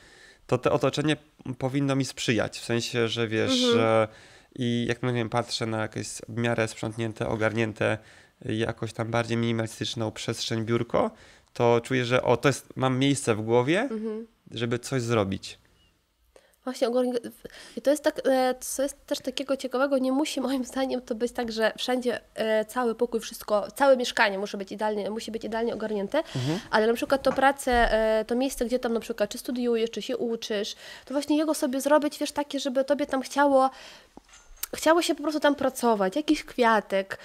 to te otoczenie powinno mi sprzyjać. W sensie, że wiesz, mhm. że i jak nie wiem, patrzę na jakieś w miarę sprzątnięte, ogarnięte, y, jakoś tam bardziej minimalistyczną przestrzeń biurko, to czuję, że o, to jest, mam miejsce w głowie, mhm. żeby coś zrobić. Właśnie I to jest tak, e, co jest też takiego ciekawego, nie musi moim zdaniem to być tak, że wszędzie e, cały pokój, wszystko, całe mieszkanie musi być idealnie, musi być idealnie ogarnięte, mhm. ale na przykład to pracę, e, to miejsce, gdzie tam na przykład czy studiujesz, czy się uczysz, to właśnie jego sobie zrobić, wiesz, takie, żeby tobie tam chciało, chciało się po prostu tam pracować, jakiś kwiatek,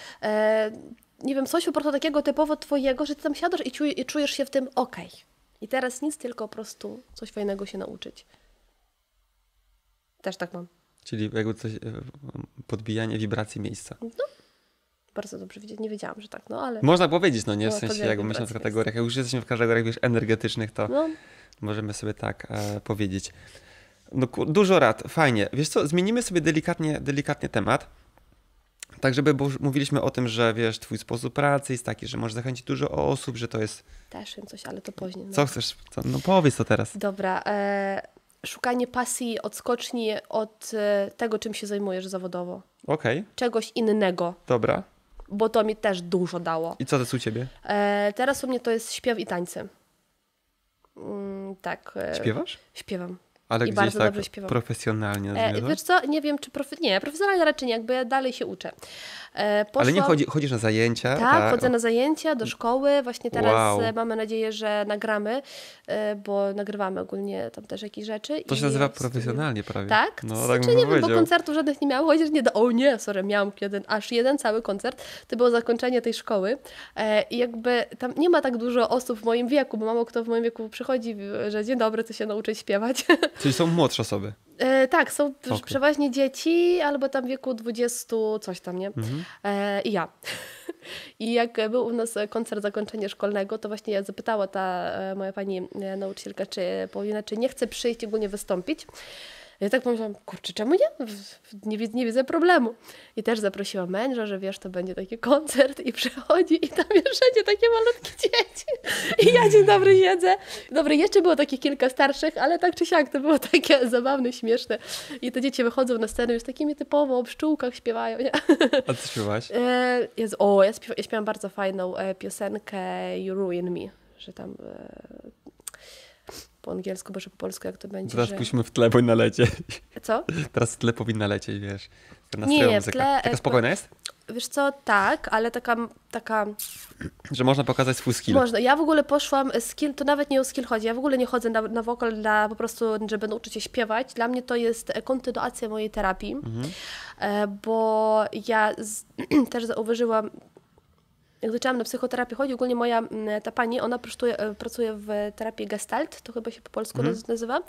nie wiem, coś po prostu takiego typowo twojego, że ty tam siadasz i czujesz się w tym okej. Okay. I teraz nic, tylko po prostu coś fajnego się nauczyć. Też tak mam. Czyli jakby coś, e, podbijanie wibracji miejsca. No, bardzo dobrze widzieć. Nie wiedziałam, że tak, no ale... Można powiedzieć, no nie? W no, sensie jak myśląc w kategoriach, jak już jesteśmy w kategoriach wiesz, energetycznych, to no. możemy sobie tak e, powiedzieć. No, dużo rad, fajnie. Wiesz co, zmienimy sobie delikatnie, delikatnie temat. Tak, żeby, bo mówiliśmy o tym, że wiesz, twój sposób pracy jest taki, że możesz zachęcić dużo osób, że to jest... Też wiem coś, ale to później. No. Co chcesz? Co? No powiedz to teraz. Dobra, e, szukanie pasji, odskoczni od e, tego, czym się zajmujesz zawodowo. Okej. Okay. Czegoś innego. Dobra. Bo to mi też dużo dało. I co to jest u ciebie? E, teraz u mnie to jest śpiew i tańce. Mm, tak. E, Śpiewasz? Śpiewam. Ale I gdzieś bardzo tak dobrze śpiewam. profesjonalnie. E, wiesz co, nie wiem czy prof... nie, profesjonalnie raczej nie, jakby ja dalej się uczę. Poszłam... E, Ale nie chodzi, chodzisz na zajęcia? Tak, tak, chodzę na zajęcia do szkoły. Właśnie teraz wow. E, mamy nadzieję, że nagramy, e, bo nagrywamy ogólnie tam też jakieś rzeczy. To się nazywa profesjonalnie prawie. Tak? No, tak znaczy, nie wiem, bo koncertów żadnych nie miałam, chociaż nie do... O nie, sorry, miałam jeden, aż jeden cały koncert. To było zakończenie tej szkoły. I jakby tam nie ma tak dużo osób w moim wieku, bo mało kto w moim wieku przychodzi, że dzień dobry, co się nauczyć śpiewać. [laughs] Czyli są młodsze osoby. E, tak, są okay. przeważnie dzieci albo tam w wieku 20, coś tam, nie? Mhm. E, I ja. [laughs] I jak był u nas koncert zakończenia szkolnego, to właśnie zapytała ta e, moja pani e, nauczycielka, czy Paulina, czy nie chce przyjść ogólnie wystąpić. Ja tak pomyślałam, kurczę, czemu nie? nie? Nie, widzę problemu. I też zaprosiła męża, że wiesz, to będzie taki koncert i przychodzi i tam jeszcze takie malutkie dzieci. I ja dzień dobry jedzę. Dobry, jeszcze było takich kilka starszych, ale tak czy siak to było takie zabawne, śmieszne. I te dzieci wychodzą na scenę już takimi typowo o pszczółkach śpiewają. Nie? A ty śpiewałaś? E, jest, o, ja, śpiew, ja, śpiewam bardzo fajną e, piosenkę You Ruin Me, że tam... E, po angielsku, boże po polsku, jak to będzie. Teraz że... pójdźmy w tle, bo powinna lecieć. Co? Teraz w tle powinna lecieć, wiesz. Nie, nie, w tle... Taka e, spokojna jest? Wiesz co, tak, ale taka, taka... [clears throat] Że można pokazać swój skill. Można. Ja w ogóle poszłam, e, skill, to nawet nie o skill chodzi, ja w ogóle nie chodzę na, na wokal dla, po prostu, żeby nauczyć się śpiewać. Dla mnie to jest e, kontynuacja mojej terapii, mhm. bo ja z... [clears throat] też zauważyłam jak zaczęłam na psychoterapię chodzić, ogólnie moja mm, ta pani, ona pracuje, e, pracuje w terapii gestalt, to chyba się po polsku mm. nazywa.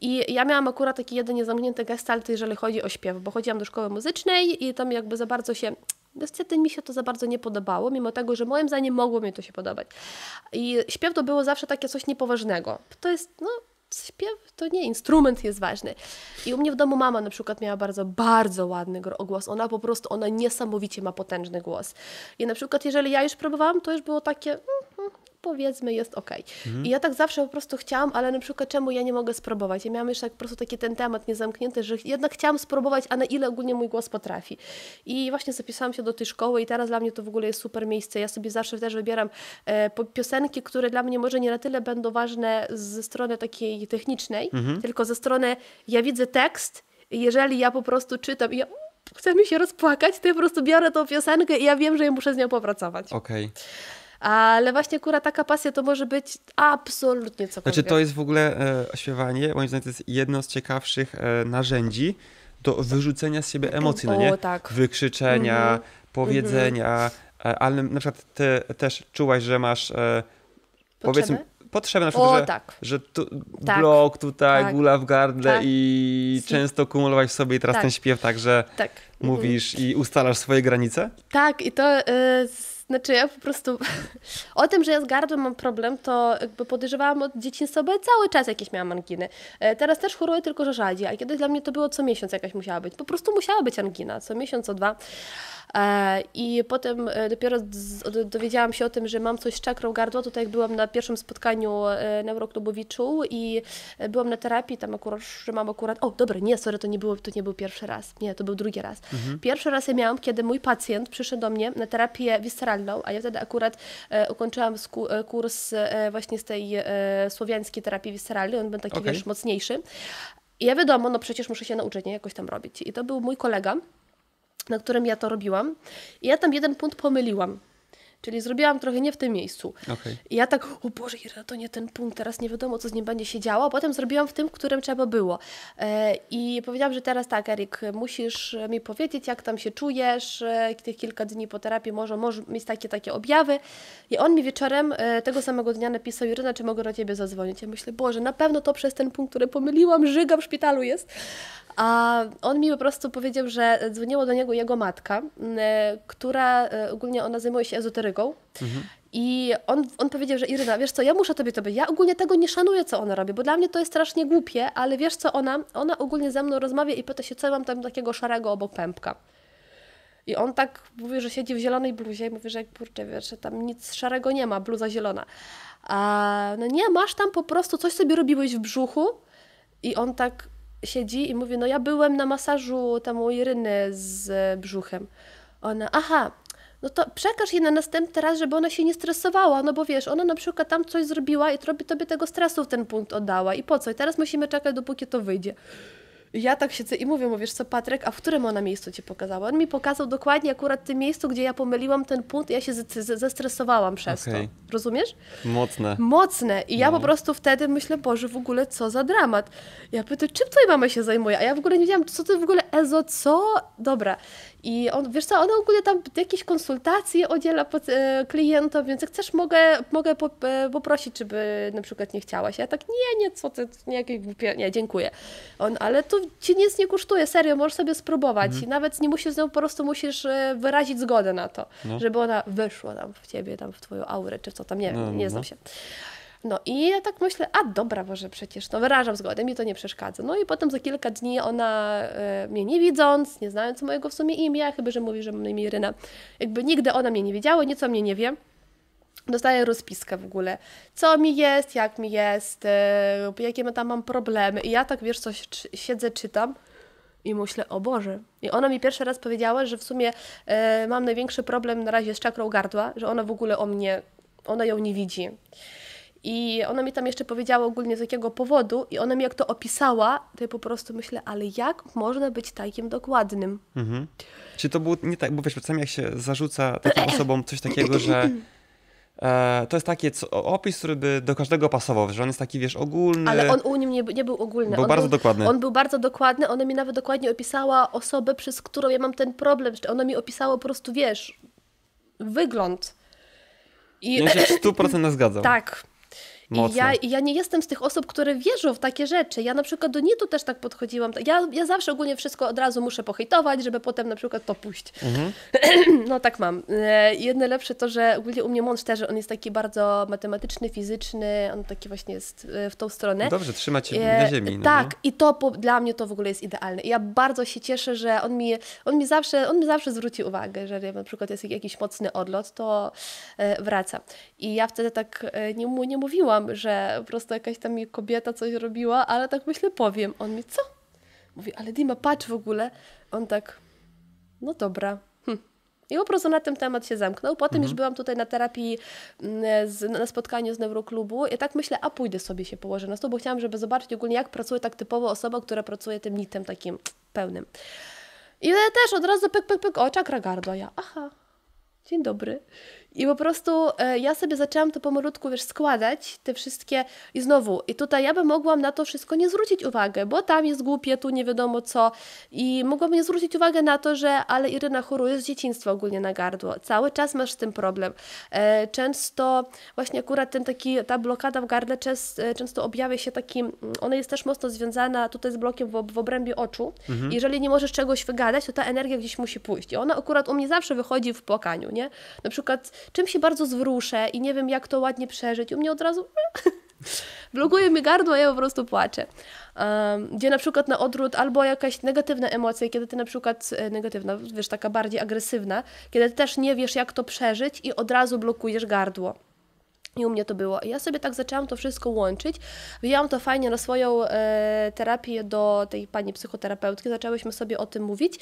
I ja miałam akurat taki jeden niezamknięty gestalt, jeżeli chodzi o śpiew, bo chodziłam do szkoły muzycznej i tam jakby za bardzo się Niestety mi się to za bardzo nie podobało, mimo tego, że moim zdaniem mogło mi to się podobać. I śpiew to było zawsze takie coś niepoważnego. To jest, no, śpiew to nie, instrument jest ważny. I u mnie w domu mama na przykład miała bardzo, bardzo ładny głos. Ona po prostu, ona niesamowicie ma potężny głos. I na przykład jeżeli ja już próbowałam, to już było takie... Mm, powiedzmy jest ok. Mhm. I ja tak zawsze po prostu chciałam, ale na przykład czemu ja nie mogę spróbować? Ja miałam jeszcze tak po prostu taki ten temat niezamknięty, że jednak chciałam spróbować, a na ile ogólnie mój głos potrafi. I właśnie zapisałam się do tej szkoły i teraz dla mnie to w ogóle jest super miejsce. Ja sobie zawsze też wybieram e, piosenki, które dla mnie może nie na tyle będą ważne ze strony takiej technicznej, mhm. tylko ze strony ja widzę tekst, jeżeli ja po prostu czytam i ja chcę mi się rozpłakać, to ja po prostu biorę tą piosenkę i ja wiem, że ja muszę z nią popracować. Okej. Okay. Ale właśnie kura taka pasja to może być absolutnie cokolwiek. Znaczy to jest w ogóle e, śpiewanie, moim zdaniem to jest jedno z ciekawszych e, narzędzi do wyrzucenia z siebie emocji, no nie? O, tak. Wykrzyczenia, mm -hmm. powiedzenia, mm -hmm. ale na przykład ty też czułaś, że masz e, powiedzmy potrzebę, na przykład, o, że, tak. że tu, tak. blok tutaj, tak. gula w gardle tak. i często kumulować w sobie i teraz tak. ten śpiew także tak. Mhm. mówisz i ustalasz swoje granice? Tak i to y, znaczy ja po prostu [laughs] o tym, że ja z gardłem mam problem, to jakby podejrzewałam od dzieciństwa, bo cały czas jakieś miałam anginy. E, teraz też choruję, tylko że rzadziej, a kiedyś dla mnie to było co miesiąc jakaś musiała być. Po prostu musiała być angina, co miesiąc, co dwa. E, I potem e, dopiero dowiedziałam się o tym, że mam coś z czakrą gardła. Tutaj byłam na pierwszym spotkaniu e, neuroklubowiczu i byłam na terapii, tam akurat, że mam akurat... O, dobra, nie, sorry, to nie, było, to nie był pierwszy raz. Nie, to był drugi raz. Mhm. Pierwszy raz ja miałam, kiedy mój pacjent przyszedł do mnie na terapię wisceralną, a ja wtedy akurat ukończyłam kurs właśnie z tej słowiańskiej terapii wisceralnej. On był taki, okay. wiesz, mocniejszy. I ja wiadomo, no przecież muszę się nauczyć, nie? Jakoś tam robić. I to był mój kolega, na którym ja to robiłam. I ja tam jeden punkt pomyliłam. Czyli zrobiłam trochę nie w tym miejscu. Okay. I ja tak, o Boże, to nie ten punkt, teraz nie wiadomo, co z nim będzie się działo. Potem zrobiłam w tym, w którym trzeba było. E, I powiedziałam, że teraz tak, Erik, musisz mi powiedzieć, jak tam się czujesz. E, tych kilka dni po terapii może, może mieć takie, takie objawy. I on mi wieczorem e, tego samego dnia napisał, Iryna, czy mogę do ciebie zadzwonić? Ja myślę, Boże, na pewno to przez ten punkt, który pomyliłam, Żyga w szpitalu jest. A on mi po prostu powiedział, że dzwoniła do niego jego matka, która ogólnie ona zajmuje się ezoteryką Mhm. I on, on powiedział, że Iryna, wiesz co, ja muszę tobie to być. Ja ogólnie tego nie szanuję, co ona robi, bo dla mnie to jest strasznie głupie, ale wiesz co, ona, ona ogólnie ze mną rozmawia i pyta się, co mam tam takiego szarego obok pępka. I on tak mówi, że siedzi w zielonej bluzie i mówi, że kurczę, wiesz, że tam nic szarego nie ma, bluza zielona. A no nie, masz tam po prostu, coś sobie robiłeś w brzuchu i on tak siedzi i mówi, no ja byłem na masażu temu Iryny z brzuchem. Ona, aha, no to przekaż je na następny raz, żeby ona się nie stresowała, no bo wiesz, ona na przykład tam coś zrobiła i tobie, tobie tego stresu w ten punkt oddała i po co? I teraz musimy czekać, dopóki to wyjdzie. I ja tak siedzę i mówię mówisz co Patryk, a w którym ona miejscu Ci pokazała? On mi pokazał dokładnie akurat tym miejscu, gdzie ja pomyliłam ten punkt i ja się zestresowałam przez okay. to. Rozumiesz? Mocne. Mocne. I no. ja po prostu wtedy myślę, Boże, w ogóle co za dramat. Ja pytam, czym twoja mama się zajmuje? A ja w ogóle nie wiedziałam, co to w ogóle, Ezo, co? Dobra. I on, wiesz co, ona ogólnie tam jakieś konsultacje udziela e, klientom, więc jak chcesz, mogę, mogę e, poprosić, by na przykład nie chciałaś. Ja tak, nie, nie, co ty, nie, jakieś głupie, nie, dziękuję. On, ale to ci nic nie kosztuje, serio, możesz sobie spróbować. Mhm. Nawet nie musisz z no, nią, po prostu musisz e, wyrazić zgodę na to, no. żeby ona wyszła tam w ciebie, tam w twoją aurę, czy co tam, nie no, no, nie no. znam się. No i ja tak myślę, a dobra, może przecież, no wyrażam zgodę, mi to nie przeszkadza. No i potem za kilka dni ona e, mnie nie widząc, nie znając mojego w sumie imienia, chyba że mówi, że mam na imię Iryna, jakby nigdy ona mnie nie widziała nic o mnie nie wie. Dostaję rozpiskę w ogóle, co mi jest, jak mi jest, e, jakie tam mam problemy. I ja tak, wiesz, coś siedzę, czytam i myślę, o Boże. I ona mi pierwszy raz powiedziała, że w sumie e, mam największy problem na razie z czakrą gardła, że ona w ogóle o mnie, ona ją nie widzi. I ona mi tam jeszcze powiedziała ogólnie z jakiego powodu, i ona mi jak to opisała, to ja po prostu myślę, ale jak można być takim dokładnym? Mhm. Czy to było nie tak, bo wiesz, czasami jak się zarzuca takim [clears throat] osobom coś takiego, że e, to jest taki opis, który by do każdego pasował, że on jest taki, wiesz, ogólny. Ale on u nim nie, nie był ogólny. Był on bardzo był, dokładny. On był bardzo dokładny, ona mi nawet dokładnie opisała osobę, przez którą ja mam ten problem. Ona mi opisała po prostu, wiesz, wygląd. I... Ja się 100% zgadzam. [clears throat] Tak. I ja, ja nie jestem z tych osób, które wierzą w takie rzeczy. Ja na przykład do Nitu też tak podchodziłam. Ja, ja zawsze ogólnie wszystko od razu muszę pohejtować, żeby potem na przykład to pójść. Mhm. [clears throat] no tak mam. E, jedne lepsze to, że ogólnie u mnie mąż też, on jest taki bardzo matematyczny, fizyczny, on taki właśnie jest e, w tą stronę. No dobrze, trzymać się e, na ziemi. No tak, i to po, dla mnie to w ogóle jest idealne. ja bardzo się cieszę, że on mi, on mi zawsze, on mi zawsze zwróci uwagę, że na przykład jest jakiś mocny odlot, to wraca. I ja wtedy tak nie, nie mówiłam, myślałam, że po prostu jakaś tam mi kobieta coś robiła, ale tak myślę, powiem. On mi, co? Mówi, ale Dima, patrz w ogóle. On tak, no dobra. Hm. I po prostu na ten temat się zamknął. Potem mhm. już byłam tutaj na terapii, mm, z, na spotkaniu z neuroklubu i tak myślę, a pójdę sobie się położę na stół, bo chciałam, żeby zobaczyć ogólnie, jak pracuje tak typowo osoba, która pracuje tym nitem takim pełnym. I też od razu pyk, pyk, pyk, o, czakra gardła. Ja, aha, dzień dobry. I po prostu e, ja sobie zaczęłam to pomalutku, wiesz, składać, te wszystkie i znowu, i tutaj ja bym mogłam na to wszystko nie zwrócić uwagę, bo tam jest głupie, tu nie wiadomo co i mogłam nie zwrócić uwagę na to, że ale Iryna choruje z dzieciństwa ogólnie na gardło, cały czas masz z tym problem. E, często właśnie akurat ten taki, ta blokada w gardle często, e, często objawia się takim, mm, ona jest też mocno związana tutaj z blokiem w, w obrębie oczu. Mhm. Jeżeli nie możesz czegoś wygadać, to ta energia gdzieś musi pójść i ona akurat u mnie zawsze wychodzi w płakaniu, nie? Na przykład czym się bardzo zwruszę i nie wiem, jak to ładnie przeżyć. U mnie od razu [laughs] blokuje mi gardło, ja po prostu płaczę. Um, gdzie na przykład na odwrót albo jakaś negatywna emocja, kiedy ty na przykład, e, negatywna, wiesz, taka bardziej agresywna, kiedy też nie wiesz, jak to przeżyć i od razu blokujesz gardło. I u mnie to było. I ja sobie tak zaczęłam to wszystko łączyć. Wzięłam to fajnie na swoją e, terapię do tej pani psychoterapeutki, zaczęłyśmy sobie o tym mówić.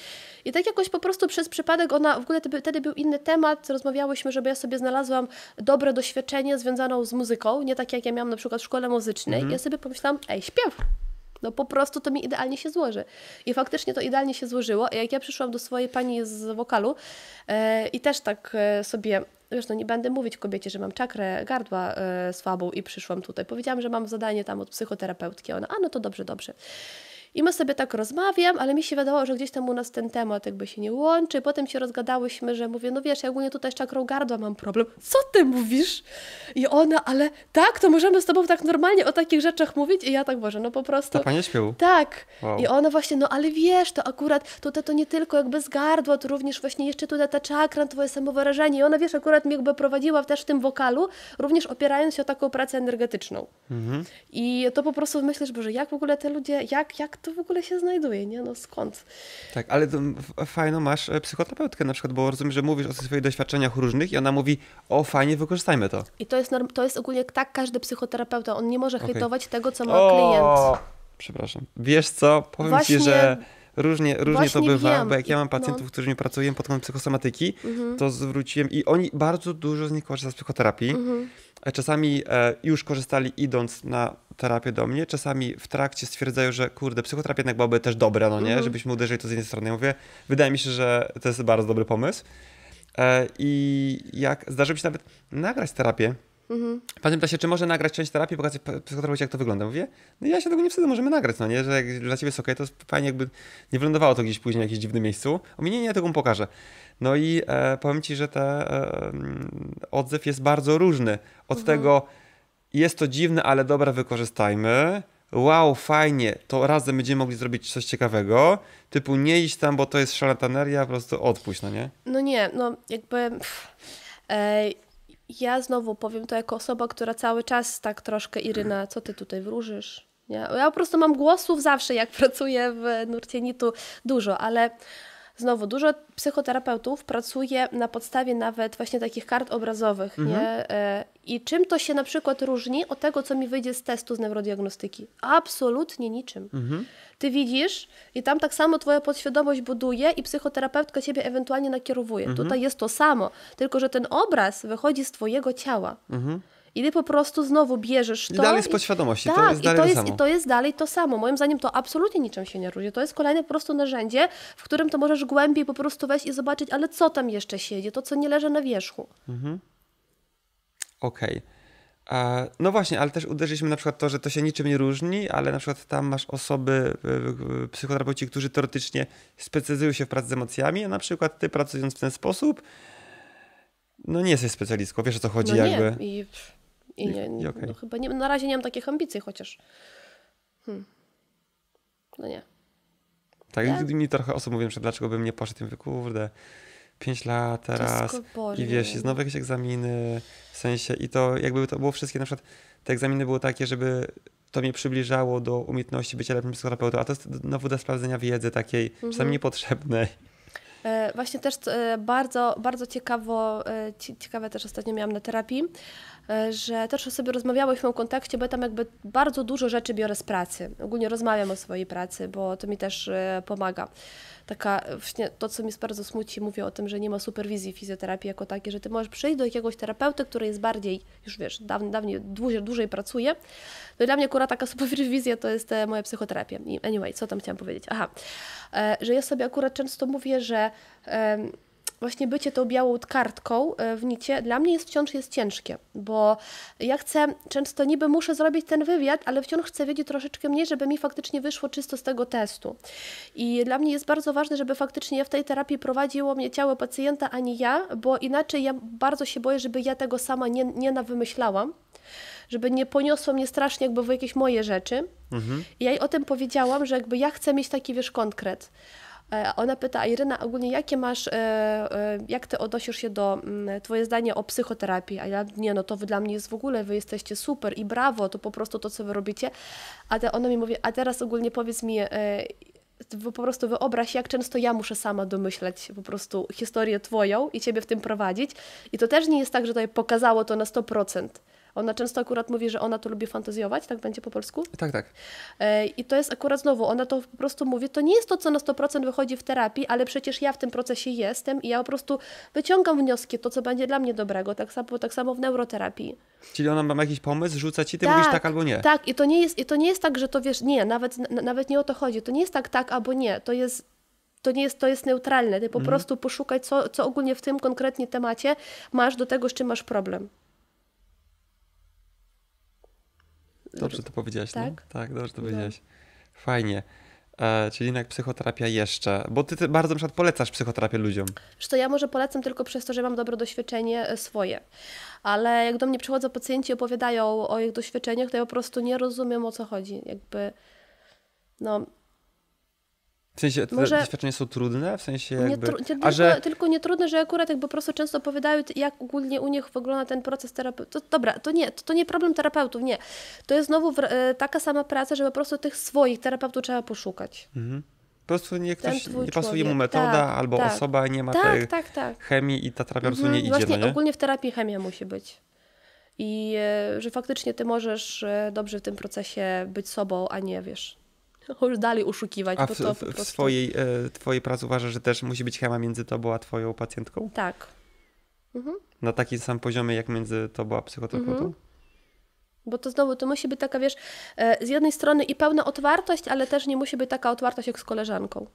I tak jakoś po prostu przez przypadek ona, w ogóle wtedy był inny temat, rozmawiałyśmy, żeby ja sobie znalazłam dobre doświadczenie związane z muzyką, nie tak jak ja miałam na przykład w szkole muzycznej. Mhm. I ja sobie pomyślałam, ej, śpiew! No po prostu to mi idealnie się złoży. I faktycznie to idealnie się złożyło. Jak ja przyszłam do swojej pani z wokalu e, i też tak e, sobie wiesz, no nie będę mówić kobiecie, że mam czakrę gardła e, słabą i przyszłam tutaj. Powiedziałam, że mam zadanie tam od psychoterapeutki. Ona, a no to dobrze, dobrze. I my sobie tak rozmawiam, ale mi się wydawało, że gdzieś tam u nas ten temat jakby się nie łączy. Potem się rozgadałyśmy, że mówię, no wiesz, ja ogólnie tutaj z czakrą gardła mam problem. Co ty mówisz? I ona, ale tak, to możemy z tobą tak normalnie o takich rzeczach mówić? I ja tak, Boże, no po prostu... To panie śpiewu. Tak. Wow. I ona właśnie, no ale wiesz, to akurat tutaj to nie tylko jakby z gardła, to również właśnie jeszcze tutaj ta czakra, twoje samowyrażenie. I ona, wiesz, akurat mnie jakby prowadziła też w tym wokalu, również opierając się o taką pracę energetyczną. Mhm. I to po prostu myślisz, że Boże, jak w ogóle te ludzie, jak, jak to w ogóle się znajduje, nie? No skąd? Tak, ale fajno masz e, psychoterapeutkę na przykład, bo rozumiem, że mówisz o swoich doświadczeniach różnych i ona mówi, o fajnie, wykorzystajmy to. I to jest, to jest ogólnie tak każdy psychoterapeuta, on nie może okay. hejtować tego, co ma o! klient. Przepraszam. Wiesz co, powiem Właśnie... ci, że Różnie, różnie to bywa, wiem. bo jak ja mam no. pacjentów, no. którymi pracuję pod kątem psychosomatyki, mhm. to zwróciłem i oni bardzo dużo z nich korzysta z psychoterapii. Mhm. E, czasami e, już korzystali idąc na terapię do mnie, czasami w trakcie stwierdzają, że kurde, psychoterapia jednak byłaby też dobra, no nie? Mhm. Żebyśmy uderzyli to z jednej strony. Ja mówię, wydaje mi się, że to jest bardzo dobry pomysł. E, I jak zdarzy mi się nawet nagrać terapię, Mhm. Pamiętam się, czy może nagrać część terapii, pokazać psychoterapeucie, jak to wygląda. Mówię, no ja się tego nie wstydzę, możemy nagrać, no nie, że jak dla ciebie jest okej, okay, to fajnie jakby nie wylądowało to gdzieś później w jakimś dziwnym miejscu. O mnie nie, nie, ja tego mu pokażę. No i e, powiem ci, że ten e, mm, odzew jest bardzo różny. Od mhm. tego jest to dziwne, ale dobra, wykorzystajmy. Wow, fajnie, to razem będziemy mogli zrobić coś ciekawego. Typu nie iść tam, bo to jest szalataneria, po prostu odpuść, no nie? No nie, no jakby... Pff, ja znowu powiem to jako osoba, która cały czas tak troszkę Iryna, co ty tutaj wróżysz? Nie? Ja po prostu mam głosów zawsze, jak [laughs] pracuję w nurcie NIT-u dużo, ale znowu dużo psychoterapeutów pracuje na podstawie nawet właśnie takich kart obrazowych, mhm. nie? I czym to się na przykład różni od tego, co mi wyjdzie z testu z neurodiagnostyki? Absolutnie niczym. Mhm. Ty widzisz i tam tak samo twoja podświadomość buduje i psychoterapeutka ciebie ewentualnie nakierowuje. Mhm. Tutaj jest to samo, tylko że ten obraz wychodzi z twojego ciała. Mhm. I ty po prostu znowu bierzesz to. Tak, I dalej z podświadomości. I, tak, to jest dalej i to, jest, to, i to jest dalej to samo. Moim zdaniem to absolutnie niczym się nie różni. To jest kolejne po prostu narzędzie, w którym to możesz głębiej po prostu wejść i zobaczyć, ale co tam jeszcze siedzi, to co nie leży na wierzchu. Mhm okej. Okay. No właśnie, ale też uderzyliśmy na przykład to, że to się niczym nie różni, ale na przykład tam masz osoby, e, psychoterapeuci, którzy teoretycznie specjalizują się w pracy z emocjami, a na przykład ty pracując w ten sposób, no nie jesteś specjalistką, wiesz o co chodzi no nie. jakby. I, i nie, I, okay. no chyba nie, na razie nie mam takich ambicji chociaż. Hmm. No nie. Tak, ja... mi trochę osób mówią, że dlaczego bym nie poszedł tym wieku, kurde. 5 lat teraz i wiesz, i znowu jakieś egzaminy, w sensie i to jakby to było wszystkie, na przykład te egzaminy były takie, żeby to mnie przybliżało do umiejętności bycia lepszym psychoterapeutą, a to jest znowu do sprawdzenia wiedzy takiej, mhm. czasami niepotrzebnej. E, właśnie też e, bardzo, bardzo ciekawo, e, ciekawe też ostatnio miałam na terapii, E, że też sobie rozmawiałyśmy o kontekście, bo ja tam jakby bardzo dużo rzeczy biorę z pracy. Ogólnie rozmawiam o swojej pracy, bo to mi też e, pomaga. Taka, e, właśnie to, co mi bardzo smuci, mówię o tym, że nie ma superwizji fizjoterapii jako takiej, że ty możesz przyjść do jakiegoś terapeuty, który jest bardziej, już wiesz, dawniej, dawniej dłużej, dłużej pracuje. No i dla mnie akurat taka [laughs] superwizja to jest moja psychoterapia. Anyway, co tam chciałam powiedzieć? Aha, że ja sobie akurat często mówię, że właśnie bycie tą białą kartką e, w nicie dla mnie jest, wciąż jest ciężkie, bo ja chcę, często niby muszę zrobić ten wywiad, ale wciąż chcę wiedzieć troszeczkę mniej, żeby mi faktycznie wyszło czysto z tego testu. I dla mnie jest bardzo ważne, żeby faktycznie ja w tej terapii prowadziło mnie ciało pacjenta, a nie ja, bo inaczej ja bardzo się boję, żeby ja tego sama nie, nie nawymyślałam żeby nie poniosło mnie strasznie jakby w jakieś moje rzeczy. Mhm. I ja jej o tym powiedziałam, że jakby ja chcę mieć taki, wiesz, konkret. E, ona pyta, Irena, ogólnie jakie masz, e, e, jak ty odnosisz się do, mm, twoje zdanie o psychoterapii? A ja, nie no, to wy dla mnie jest w ogóle, wy jesteście super i brawo, to po prostu to, co wy robicie. A te, ona mi mówi, a teraz ogólnie powiedz mi, po prostu wyobraź, jak często ja muszę sama domyślać po prostu historię Twoją i Ciebie w tym prowadzić. I to też nie jest tak, że tutaj pokazało to na 100%. Ona często akurat mówi, że ona to lubi fantazjować, tak będzie po polsku? Tak, tak. E, I to jest akurat znowu, ona to po prostu mówi, to nie jest to, co na 100% wychodzi w terapii, ale przecież ja w tym procesie jestem i ja po prostu wyciągam wnioski, to, co będzie dla mnie dobrego, tak samo, tak samo w neuroterapii. Czyli ona ma jakiś pomysł, rzuca ci, ty tak, mówisz tak albo nie. Tak, i to nie, jest, i to nie jest tak, że to wiesz, nie, nawet, nawet nie o to chodzi. To nie jest tak tak albo nie. To jest to nie jest, to jest neutralne. Ty po mm. prostu poszukaj, co, co ogólnie w tym konkretnie temacie masz do tego, z czym masz problem. Dobrze to powiedziałaś, no? tak? No? Tak, dobrze to no. powiedziałaś. Fajnie. E, czyli jednak psychoterapia jeszcze. Bo ty, ty bardzo na przykład polecasz psychoterapię ludziom. Wiesz co, ja może polecam tylko przez to, że mam dobre doświadczenie e, swoje. Ale jak do mnie przychodzą pacjenci i opowiadają o ich doświadczeniach, to ja po prostu nie rozumiem o co chodzi. Jakby, no w sensie te Może... doświadczenia są trudne? W sensie jakby... nie, tru... nie, tylko, że... tylko nie trudne, że akurat jakby po prostu często opowiadają, jak ogólnie u nich wygląda ten proces terapeutów. Dobra, to nie, to, to, nie problem terapeutów, nie. To jest znowu w... E, taka sama praca, że po prostu tych swoich terapeutów trzeba poszukać. Mhm. Po prostu nie, ktoś, nie pasuje człowiek. mu metoda, tak, albo tak. osoba nie ma tak, tej tak, tak. chemii i ta terapia mhm, nie idzie. Właśnie, no nie? ogólnie w terapii chemia musi być. I e, że faktycznie ty możesz e, dobrze w tym procesie być sobą, a nie wiesz, już [laughs] dalej uszukiwać. A w, to w, prostu... w swojej e, twojej pracy uważasz, że też musi być chemia między tobą a twoją pacjentką? Tak. Mhm. Na takim samym poziomie jak między tobą a psychoterapeutą? Mhm. Bo to znowu, to musi być taka, wiesz, e, z jednej strony i pełna otwartość, ale też nie musi być taka otwartość jak z koleżanką.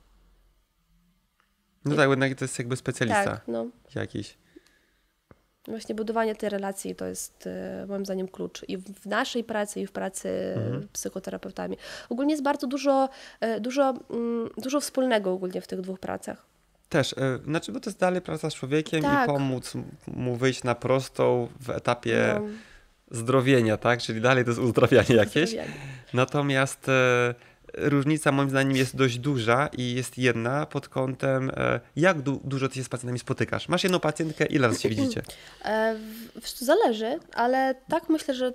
No tak, jednak to jest jakby specjalista tak, no. jakiś. Właśnie budowanie tej relacji to jest e, moim zdaniem klucz i w naszej pracy, i w pracy mhm. psychoterapeutami. Ogólnie jest bardzo dużo, e, dużo, mm, dużo wspólnego ogólnie w tych dwóch pracach. Też, e, znaczy, bo no to jest dalej praca z człowiekiem tak. i pomóc mu wyjść na prostą w etapie no. zdrowienia, tak? Czyli dalej to jest uzdrawianie jakieś. Uzdrawianie. Natomiast różnica moim zdaniem jest dość duża i jest jedna pod kątem, e, jak du dużo ty się z pacjentami spotykasz. Masz jedną pacjentkę, ile razy się widzicie? [laughs] E, zależy, ale tak myślę, że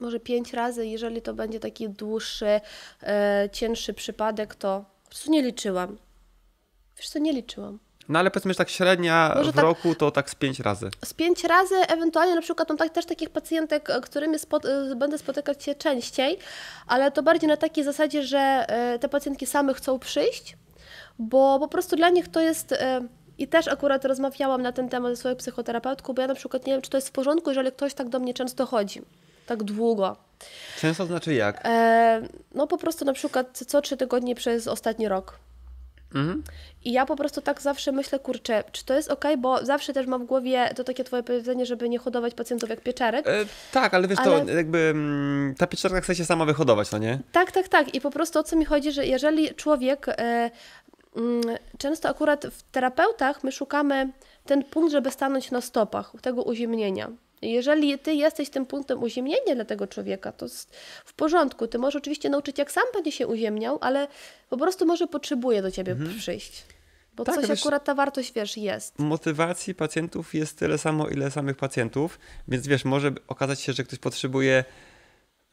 może pięć razy, jeżeli to będzie taki dłuższy, e, cięższy przypadek, to po prostu nie liczyłam. Wiesz co, nie liczyłam. No ale powiedzmy, że tak średnia Może no, w tak, roku to tak z pięć razy. Z pięć razy, ewentualnie na przykład mam tak, też takich pacjentek, e, którymi e, będę spotykać się częściej, ale to bardziej na takiej zasadzie, że e, te pacjentki same chcą przyjść, bo po prostu dla nich to jest... I też akurat rozmawiałam na ten temat ze swoją psychoterapeutką, bo ja na przykład nie wiem, czy to jest w porządku, jeżeli ktoś tak do mnie często chodzi, tak długo. Często znaczy jak? E, no po prostu na przykład co trzy tygodnie przez ostatni rok. Mhm. I ja po prostu tak zawsze myślę, kurczę, czy to jest ok, bo zawsze też mam w głowie to takie twoje powiedzenie, żeby nie hodować pacjentów jak pieczarek. E, tak, ale wiesz, ale... to jakby mm, ta pieczarka chce się sama wyhodować, no nie? Tak, tak, tak. I po prostu o co mi chodzi, że jeżeli człowiek, e, mm, często akurat w terapeutach my szukamy ten punkt, żeby stanąć na stopach tego uziemnienia. Jeżeli ty jesteś tym punktem uziemnienia dla tego człowieka, to w porządku. Ty możesz oczywiście nauczyć, jak sam będzie się uziemniał, ale po prostu może potrzebuje do ciebie mhm. przyjść. Bo tak, coś akurat ta wartość, wiesz, jest. Motywacji pacjentów jest tyle samo, ile samych pacjentów, więc wiesz, może okazać się, że ktoś potrzebuje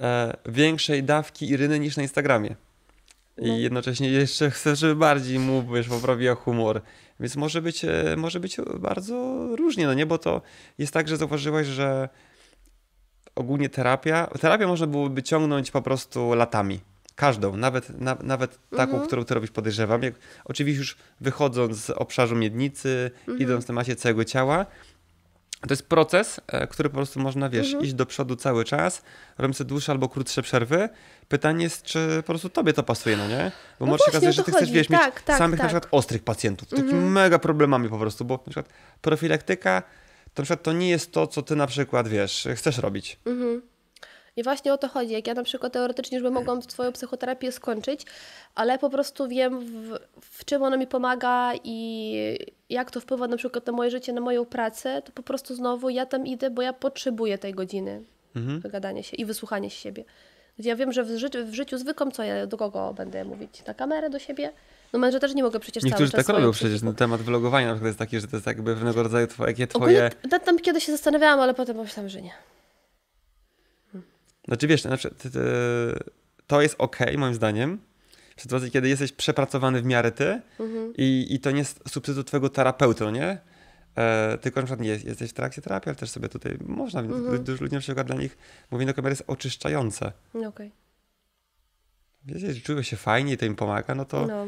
e, większej dawki Iryny niż na Instagramie. No. i no. jednocześnie jeszcze chcę, żeby bardziej mu, wiesz, poprawiła humor. Więc może być, e, może być bardzo różnie, no nie? Bo to jest tak, że zauważyłeś, że ogólnie terapia, terapia można byłoby ciągnąć po prostu latami. Każdą, nawet, na, nawet taką, mhm. którą ty robisz, podejrzewam. Jak, oczywiście już wychodząc z obszaru miednicy, mhm. idąc na masie całego ciała, to jest proces, e, który po prostu można, wiesz, mhm. iść do przodu cały czas, sobie dłuższe albo krótsze przerwy. Pytanie jest, czy po prostu tobie to pasuje, no nie? Bo no może się okazać, że ty chodzi. chcesz, wiesz, tak, mieć tak, tak samych tak. na przykład ostrych pacjentów, mhm. takimi mega problemami po prostu, bo na przykład profilaktyka to na przykład to nie jest to, co ty na przykład, wiesz, chcesz robić. Mhm. I właśnie o to chodzi. Jak ja na przykład teoretycznie już bym mogłam swoją psychoterapię skończyć, ale po prostu wiem, w, w czym ona mi pomaga i jak to wpływa na przykład na moje życie, na moją pracę, to po prostu znowu ja tam idę, bo ja potrzebuję tej godziny mhm. wygadania się i wysłuchania siebie. ja wiem, że w życiu, w życiu zwykłym, co ja do kogo będę mówić? Na kamerę, do siebie? No męża też nie mogę przecież Niektórzy cały czas tak robią przecież. na temat vlogowania na przykład jest taki, że to jest tak jakby pewnego rodzaju twoje, jakie twoje... Ogólnie, tam kiedyś się zastanawiałam, ale potem pomyślałam, że nie. Znaczy wiesz, na przykład, to jest ok, moim zdaniem, w sytuacji, kiedy jesteś przepracowany w miarę ty mhm. i, i to nie jest substytut twojego terapeuty, no nie? E, tylko na przykład nie jesteś w trakcie terapii, ale też sobie tutaj można, mhm. dużo ludzi na przykład dla nich mówi do no, kamery jest oczyszczające. No, okej. Okay. Wiesz, jeśli czują się fajnie i to im pomaga, no to no.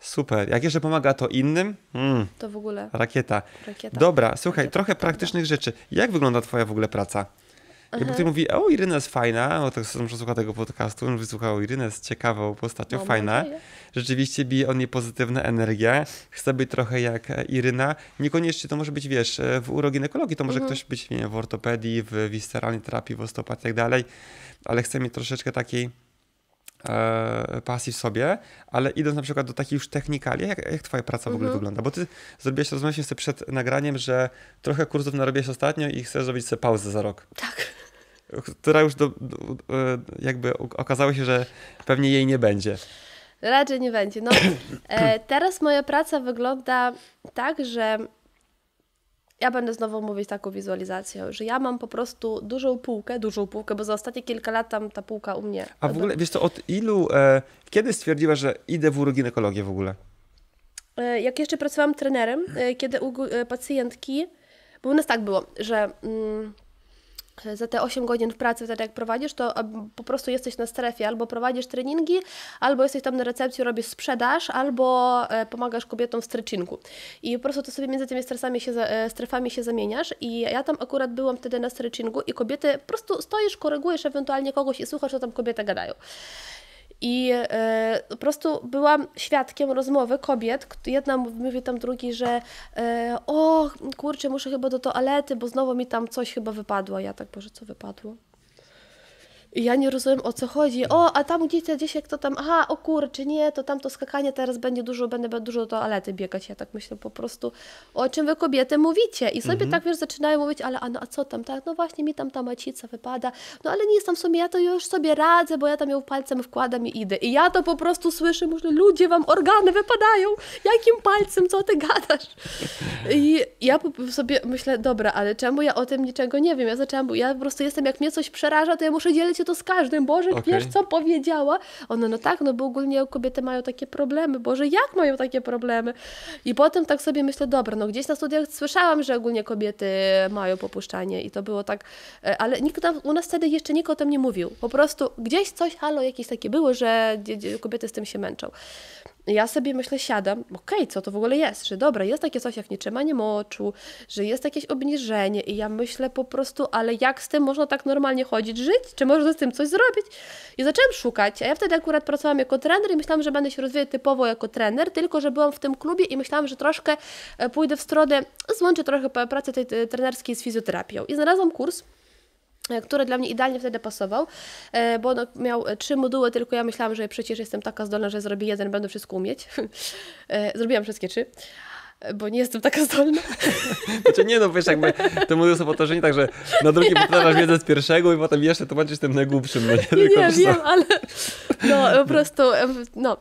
super. Jak jeszcze pomaga to innym, mm, to w ogóle rakieta. rakieta. Dobra, słuchaj, rakieta. trochę praktycznych rzeczy. Jak wygląda twoja w ogóle praca? Aha. Jakby ktoś mówi, o Iryna jest fajna, no to muszę słuchać tego podcastu, on wysłuchał Irynę jest ciekawą postacią, no, fajna. Rzeczywiście bije on niej pozytywna energia, chce być trochę jak e, Iryna. Niekoniecznie to może być, wiesz, e, w uroginekologii, to może mhm. ktoś być, wiem, w ortopedii, w wisceralnej terapii, w osteopatii i tak dalej, ale chce mieć troszeczkę takiej e, pasji w sobie, ale idąc na przykład do takich już technikali, jak, jak twoja praca w ogóle mhm. wygląda? Bo ty zrobiłeś, rozmawialiśmy sobie przed nagraniem, że trochę kursów narobiłeś ostatnio i chcesz zrobić sobie pauzę za rok. Tak która już do, do, e, jakby okazało się, że pewnie jej nie będzie. Raczej nie będzie. No, [clears throat] e, teraz moja praca wygląda tak, że ja będę znowu mówić taką wizualizację, że ja mam po prostu dużą półkę, dużą półkę, bo za ostatnie kilka lat tam ta półka u mnie. A w ogóle, wiesz to od ilu, e, kiedy stwierdziłaś, że idę w uroginekologię w ogóle? E, jak jeszcze pracowałam trenerem, e, kiedy u e, pacjentki, bo u nas tak było, że... Mm, za te 8 godzin w pracy, wtedy jak prowadzisz, to po prostu jesteś na strefie, albo prowadzisz treningi, albo jesteś tam na recepcji, robisz sprzedaż, albo e, pomagasz kobietom w streczinku. I po prostu to sobie między tymi stresami się, e, strefami się zamieniasz i ja tam akurat byłam wtedy na streczinku i kobiety, po prostu stoisz, korygujesz ewentualnie kogoś i słuchasz, co tam kobiety gadają. I e, po prostu byłam świadkiem rozmowy kobiet. Jedna mówi tam drugi, że e, o kurczę, muszę chyba do toalety, bo znowu mi tam coś chyba wypadło. Ja tak, Boże, co wypadło? I ja nie rozumiem o co chodzi. O, a tam gdzie gdzieś jak to tam, aha, o kurczę, nie, to tam to skakanie teraz będzie dużo, będę dużo do toalety biegać. Ja tak myślę po prostu, o czym wy kobiety mówicie? I sobie mhm. tak wiesz, zaczynają mówić, ale a, no, a co tam, tak, no właśnie mi tam ta macica wypada, no ale nie jestem w sumie, ja to już sobie radzę, bo ja tam ją palcem wkładam i idę. I ja to po prostu słyszę, może ludzie wam organy wypadają, jakim palcem, co ty gadasz? [laughs] I ja sobie myślę, dobra, ale czemu ja o tym niczego nie wiem? Ja zaczęłam, ja po prostu jestem, jak mnie coś przeraża, to ja muszę dzielić się to z każdym, Boże, okay. wiesz co powiedziała? Ona, no tak, no bo ogólnie kobiety mają takie problemy, Boże, jak mają takie problemy? I potem tak sobie myślę, dobra, no gdzieś na studiach słyszałam, że ogólnie kobiety mają popuszczanie i to było tak, e, ale nikt tam, u nas wtedy jeszcze nikt o tym nie mówił. Po prostu gdzieś coś, halo, jakieś takie było, że kobiety z tym się męczą. Ja sobie myślę, siadam, okej, okay, co to w ogóle jest, że dobra, jest takie coś jak nietrzymanie moczu, że jest jakieś obniżenie i ja myślę po prostu, ale jak z tym można tak normalnie chodzić, żyć? Czy można z tym coś zrobić? I zaczęłam szukać, a ja wtedy akurat pracowałam jako trener i myślałam, że będę się rozwijać typowo jako trener, tylko że byłam w tym klubie i myślałam, że troszkę e, pójdę w stronę, złączę trochę pracę tej e, trenerskiej z fizjoterapią i znalazłam kurs, E, który dla mnie idealnie wtedy pasował, e, bo miał e, trzy moduły, tylko ja myślałam, że przecież jestem taka zdolna, że zrobię jeden, będę wszystko umieć. [laughs] Zrobiłam wszystkie trzy bo nie jestem taka zdolna. [laughs] Znaczy nie, no wiesz, jakby te moduły są potoczeni tak, że na drugim [laughs] ja. powtarzasz wiedzę z pierwszego i potem jeszcze tłumaczysz tym najgłupszym. No nie, nie, nie wiem, ale no po prostu, no.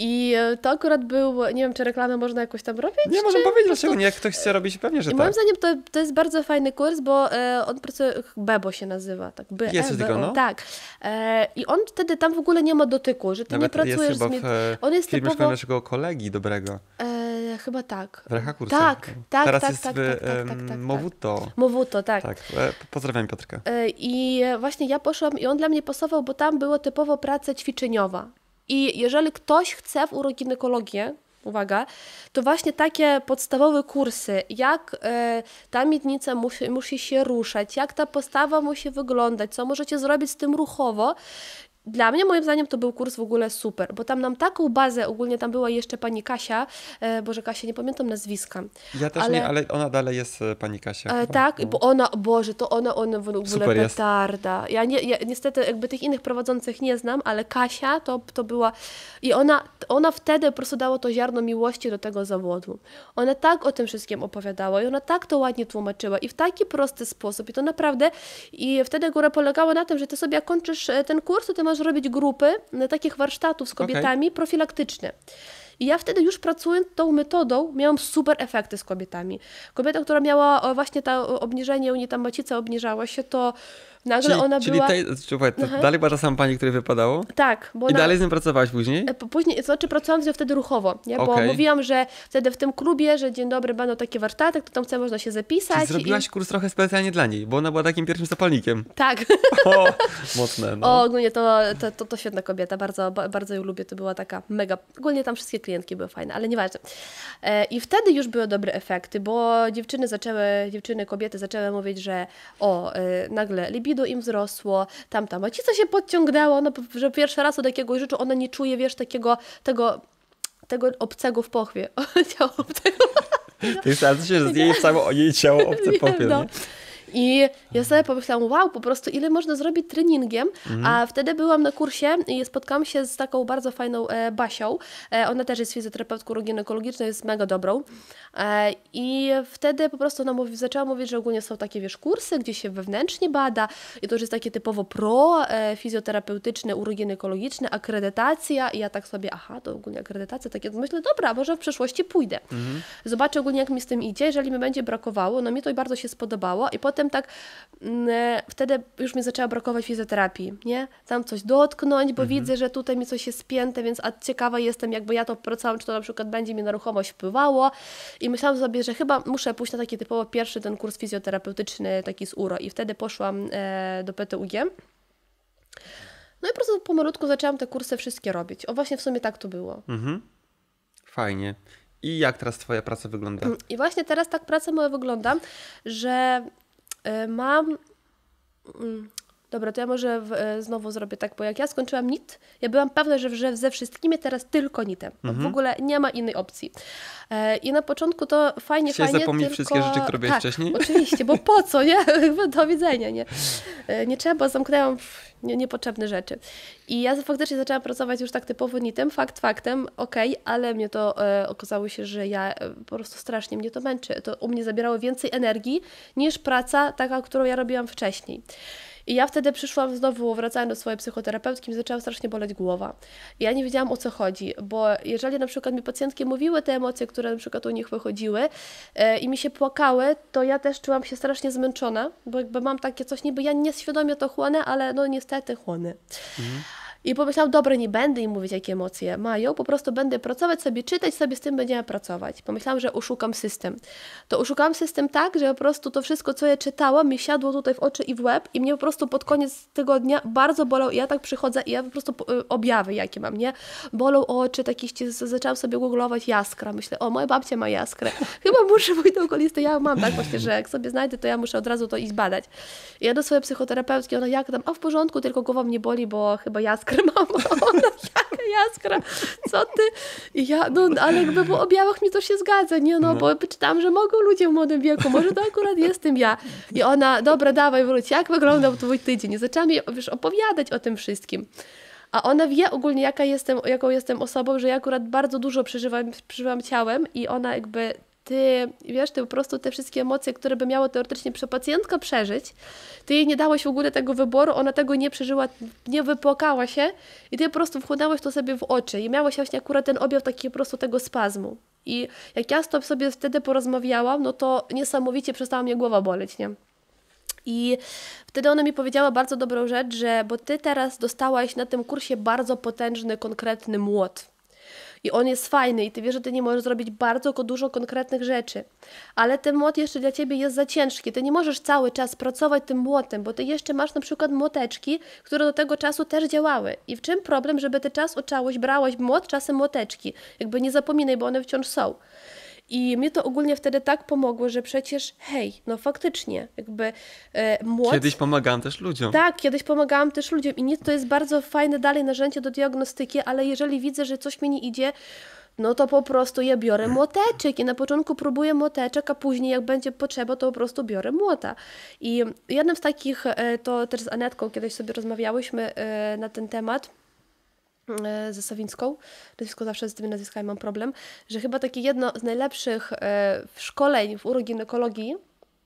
I e, to akurat był, nie wiem, czy reklamę można jakoś tam robić? Nie, można powiedzieć, dlaczego nie, jak ktoś chce robić, pewnie, że I tak. Moim zdaniem to, to jest bardzo fajny kurs, bo e, on pracuje, Bebo się nazywa, tak, B, e Jest tylko, no? Tak. E, I on wtedy tam w ogóle nie ma dotyku, że ty Nawet nie pracujesz jest chyba w, z... E, on jest typowo... naszego kolegi dobrego. E, chyba tak. W Rechakurce. Tak, tak, Teraz tak, jest tak, w, tak, tak, tak, Mowuto. Tak. Mowuto, tak. tak. tak. tak pozdrawiam Piotrka. I właśnie ja poszłam i on dla mnie pasował, bo tam było typowo praca ćwiczeniowa. I jeżeli ktoś chce w uroginekologię, uwaga, to właśnie takie podstawowe kursy, jak y, ta miednica musi, musi się ruszać, jak ta postawa musi wyglądać, co możecie zrobić z tym ruchowo, dla mnie, moim zdaniem, to był kurs w ogóle super, bo tam nam taką bazę, ogólnie tam była jeszcze pani Kasia, e, Boże Kasia, nie pamiętam nazwiska. Ja też ale, nie, ale ona dalej jest e, pani Kasia. E, tak, bo no. ona, Boże, to ona, ona w ogóle super petarda. Ja, nie, ja niestety jakby tych innych prowadzących nie znam, ale Kasia to, to była i ona, ona wtedy po prostu dała to ziarno miłości do tego zawodu. Ona tak o tym wszystkim opowiadała i ona tak to ładnie tłumaczyła i w taki prosty sposób i to naprawdę i wtedy góra polegała na tym, że ty sobie jak kończysz e, ten kurs, to ty masz zaczynasz robić grupy e, takich warsztatów z kobietami okay. profilaktyczne. I ja wtedy już pracując tą metodą miałam super efekty z kobietami. Kobieta, która miała właśnie to obniżenie, u niej tam macica obniżała się, to Nagle czyli, ona czyli była... dalej była ta sama pani, której wypadało? Tak. Bo I na... dalej z nią pracowałaś później? E, później, to znaczy pracowałam z nią wtedy ruchowo, nie? bo okay. mówiłam, że wtedy w tym klubie, że dzień dobry, będą takie warsztaty, to tam chce można się zapisać. Czyli zrobiłaś i... kurs trochę specjalnie dla niej, bo ona była takim pierwszym zapalnikiem. Tak. O, [laughs] mocne. No. O, ogólnie to, to, to, to świetna kobieta, bardzo, bardzo ją lubię, to była taka mega... Ogólnie tam wszystkie klientki były fajne, ale nieważne. E, I wtedy już były dobre efekty, bo dziewczyny zaczęły, dziewczyny, kobiety zaczęły mówić, że o, e, nagle libido dzidu im wzrosło, tam, tam. A ci, co się podciągnęło, no, że pierwszy raz od jakiegoś rzeczy ona nie czuje, wiesz, takiego, tego, tego obcego w pochwie. [laughs] Ciało obcego. Ty sam się z jej samo jej ciało obce pochwie, No. I ja sobie pomyślałam, wow, po prostu ile można zrobić treningiem. Mhm. A wtedy byłam na kursie i spotkałam się z taką bardzo fajną e, Basią. E, ona też jest fizjoterapeutką ginekologiczną, jest mega dobrą. E, I wtedy po prostu ona mówi, zaczęła mówić, że ogólnie są takie, wiesz, kursy, gdzie się wewnętrznie bada i to już jest takie typowo pro e, fizjoterapeutyczne, uroginekologiczne, akredytacja. I ja tak sobie, aha, to ogólnie akredytacja, takie myślę, dobra, może w przyszłości pójdę. Mhm. Zobaczę ogólnie, jak mi z tym idzie, jeżeli mi będzie brakowało, no mi to bardzo się spodobało i potem potem tak mm, e, wtedy już mi zaczęła brakować fizjoterapii, nie? Tam coś dotknąć, bo mhm. widzę, że tutaj mi coś jest spięte, więc a ciekawa jestem, jakby ja to pracowałam, czy to na przykład będzie mi na ruchomość wpływało i myślałam sobie, że chyba muszę pójść na taki typowo pierwszy ten kurs fizjoterapeutyczny, taki z URO i wtedy poszłam e, do PTUG. No i po prostu pomalutku zaczęłam te kursy wszystkie robić. O właśnie w sumie tak to było. Mhm. Fajnie. I jak teraz Twoja praca wygląda? I właśnie teraz tak praca moja wygląda, że äh, Mom, Dobra, to ja może w, e, znowu zrobię tak, bo jak ja skończyłam NIT, ja byłam pewna, że, że ze wszystkimi teraz tylko NITem. Mhm. W ogóle nie ma innej opcji. E, I na początku to fajnie, Chciałeś fajnie, zapomnieć tylko... wszystkie rzeczy, które robiłeś tak, wcześniej? oczywiście, bo po co, nie? [laughs] Do widzenia, nie? E, nie trzeba, zamknęłam nie, niepotrzebne rzeczy. I ja faktycznie zaczęłam pracować już tak typowo nitem, fakt faktem, okej, okay, ale mnie to e, okazało się, że ja e, po prostu strasznie mnie to męczy. To u mnie zabierało więcej energii niż praca taka, którą ja robiłam wcześniej. I ja wtedy przyszłam znowu, wracając do swojej psychoterapeutki, mi zaczęła strasznie boleć głowa. I ja nie wiedziałam o co chodzi, bo jeżeli na przykład mi pacjentki mówiły te emocje, które na przykład u nich wychodziły e, i mi się płakały, to ja też czułam się strasznie zmęczona, bo jakby mam takie coś, niby ja nieświadomie to chłonę, ale no niestety chłonę. Mhm. I pomyślałam, dobra, nie będę im mówić, jakie emocje mają, po prostu będę pracować sobie, czytać sobie, z tym będziemy pracować. Pomyślałam, że uszukam system. To uszukałam system tak, że po prostu to wszystko, co ja czytałam, mi siadło tutaj w oczy i w łeb i mnie po prostu pod koniec tygodnia bardzo bolał ja tak przychodzę i ja po prostu y, objawy, jakie mam, nie? Bolą oczy, taki zaczęłam sobie googlować jaskra. Myślę, o, moja babcia ma jaskrę. [laughs] Chyba muszę pójść do okulisty. Ja mam tak właśnie, że jak sobie znajdę, to ja muszę od razu to iść badać I ja do swojej psychoterapeutki, ona jak tam, a w porządku, tylko głowa mnie boli, bo chyba jaskra jaskra, [laughs] ona, no jaka jaskra, co ty? I ja, no ale jakby w objawach mi to się zgadza, nie no, no. bo czytam, że mogą ludzie w młodym wieku, może to akurat jestem ja. I ona, dobra, dawaj, wróć, jak wyglądał twój tydzień? I zaczęłam jej, wiesz, opowiadać o tym wszystkim. A ona wie ogólnie, jaka jestem, jaką jestem osobą, że ja akurat bardzo dużo przeżywam, przeżywam ciałem i ona jakby ty, wiesz, ty po prostu te wszystkie emocje, które by miało teoretycznie pacjentka przeżyć, ty jej nie dałeś w ogóle tego wyboru, ona tego nie przeżyła, nie wypłakała się i ty po prostu wchłonąłeś to sobie w oczy i miałaś właśnie akurat ten objaw taki po prostu tego spazmu. I jak ja z tobą sobie wtedy porozmawiałam, no to niesamowicie przestała mnie głowa boleć, nie? I wtedy ona mi powiedziała bardzo dobrą rzecz, że bo ty teraz dostałaś na tym kursie bardzo potężny, konkretny młot i on jest fajny i ty wiesz, że ty nie możesz zrobić bardzo dużo konkretnych rzeczy, ale ten młot jeszcze dla ciebie jest za ciężki, ty nie możesz cały czas pracować tym młotem, bo ty jeszcze masz na przykład młoteczki, które do tego czasu też działały i w czym problem, żeby ty czas oczałeś, brałeś młot, czasem młoteczki, jakby nie zapominaj, bo one wciąż są. I mnie to ogólnie wtedy tak pomogło, że przecież hej, no faktycznie, jakby e, Kiedyś pomagałam też ludziom. Tak, kiedyś pomagałam też ludziom i nie, to jest bardzo fajne dalej narzędzie do diagnostyki, ale jeżeli widzę, że coś mi nie idzie, no to po prostu ja biorę młoteczek i na początku próbuję młoteczek, a później jak będzie potrzeba, to po prostu biorę młota. I jednym z takich, e, to też z Anetką kiedyś sobie rozmawiałyśmy e, na ten temat, E, ze Sawińską, nazwisko zawsze z tymi nazwiskami mam problem, że chyba takie jedno z najlepszych e, szkoleń w uroginekologii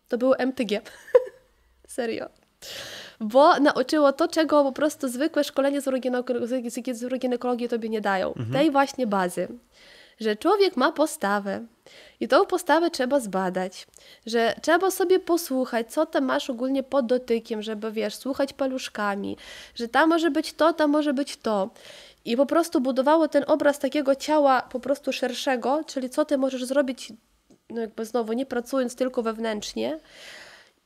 to było MTG. [laughs] Serio. Bo nauczyło to, czego po prostu zwykłe szkolenie z, urogine- z uroginekologii tobie nie dają. Mhm. Tej właśnie bazy. Że człowiek ma postawę i tą postawę trzeba zbadać, że trzeba sobie posłuchać, co tam masz ogólnie pod dotykiem, żeby wiesz, słuchać paluszkami, że tam może być to, tam może być to. I po prostu budowało ten obraz takiego ciała po prostu szerszego, czyli co ty możesz zrobić, no jakby znowu nie pracując tylko wewnętrznie,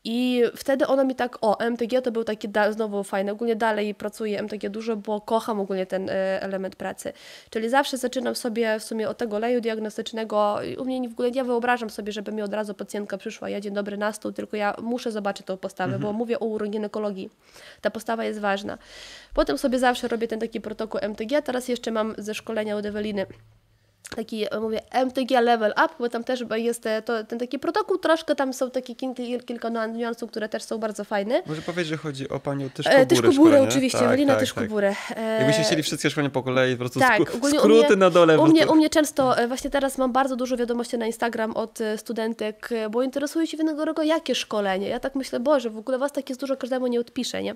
i wtedy ona mi tak, o, MTG to był taki da, znowu fajny, ogólnie dalej pracuję MTG dużo, bo kocham ogólnie ten e, element pracy. Czyli zawsze zaczynam sobie w sumie od tego leju diagnostycznego. U mnie w ogóle nie wyobrażam sobie, żeby mi od razu pacjentka przyszła, ja dzień dobry na stół, tylko ja muszę zobaczyć tą postawę, mhm. bo mówię o uroginekologii. Ta postawa jest ważna. Potem sobie zawsze robię ten taki protokół MTG, teraz jeszcze mam ze szkolenia u develiny taki, e, mówię, MTG level up, bo tam też jest e, to, ten taki protokół, troszkę tam są takie kilka, kilka niuansów, które też są bardzo fajne. Może powiedzieć, że chodzi o panią Tyszkoburę. E, Tyszkoburę, oczywiście, tak, Ewelina tak, Tyszkoburę. Tak. Jakbyście chcieli e, wszystkie szkolenia po kolei, po prostu tak, skróty mnie, na dole. U mnie, u mnie często, właśnie teraz mam bardzo dużo wiadomości na Instagram od studentek, bo interesują się w innego jakie szkolenie. Ja tak myślę, Boże, w ogóle was tak jest dużo, każdemu nie odpiszę, nie?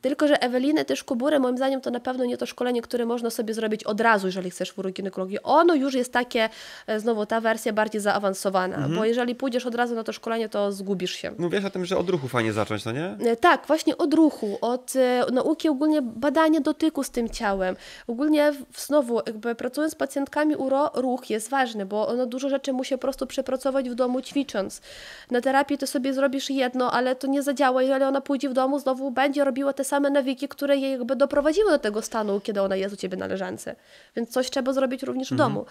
Tylko, że Ewelinę też Kuburę, moim zdaniem, to na pewno nie to szkolenie, które można sobie zrobić od razu, jeżeli chcesz w uroginekologię. Ono już jest takie, e, znowu ta wersja bardziej zaawansowana, mhm. bo jeżeli pójdziesz od razu na to szkolenie, to zgubisz się. Mówisz o tym, że od ruchu fajnie zacząć, no nie? E, tak, właśnie od ruchu, od e, nauki ogólnie badanie dotyku z tym ciałem. Ogólnie znowu, jakby pracując z pacjentkami uro, ruch jest ważny, bo ono dużo rzeczy musi po prostu przepracować w domu ćwicząc. Na terapii to sobie zrobisz jedno, ale to nie zadziała, jeżeli ona pójdzie w domu, znowu będzie robiła te same nawiki, które jej jakby doprowadziły do tego stanu, kiedy ona jest u ciebie na leżance. Więc coś trzeba zrobić również mhm. w domu.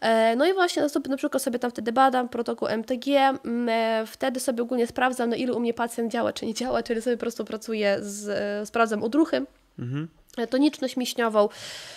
E, no i właśnie no na przykład sobie tam wtedy badam protokół MTG, mm, e, wtedy sobie ogólnie sprawdzam, no ile u mnie pacjent działa, czy nie działa, czyli sobie po prostu pracuję, z, e, sprawdzam odruchy. Mhm. E, toniczność mięśniową.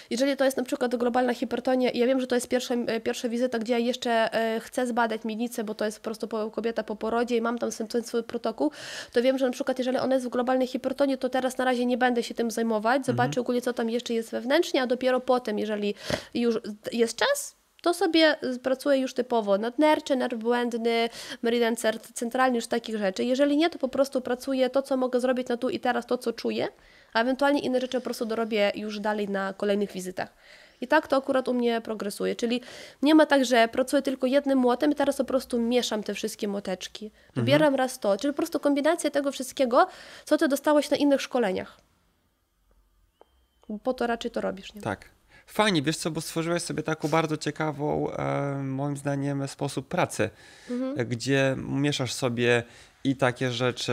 Jeżeli to jest na przykład globalna hipertonia, ja wiem, że to jest pierwsza, e, pierwsza wizyta, gdzie ja jeszcze e, chcę zbadać miednicę, bo to jest po prostu kobieta po porodzie i mam tam ten swój protokół, to wiem, że na przykład jeżeli ona jest w globalnej hipertonii, to teraz na razie nie będę się tym zajmować, mhm. zobaczę mhm. ogólnie, co tam jeszcze jest wewnętrznie, a dopiero potem, jeżeli już jest czas, to sobie pracuję już typowo nadnerczy, nerw błędny, meridian centralny, już takich rzeczy. Jeżeli nie, to po prostu pracuję to, co mogę zrobić na tu i teraz, to, co czuję a ewentualnie inne rzeczy po prostu dorobię już dalej na kolejnych wizytach. I tak to akurat u mnie progresuje. Czyli nie ma tak, że pracuję tylko jednym młotem i teraz po prostu mieszam te wszystkie młoteczki. Mhm. Wybieram mhm. raz to. Czyli po prostu kombinacja tego wszystkiego, co ty dostałaś na innych szkoleniach. Po to raczej to robisz, nie? Tak. Fajnie, wiesz co, bo stworzyłeś sobie taką bardzo ciekawą, e, moim zdaniem, sposób pracy, mhm. gdzie mieszasz sobie i takie rzeczy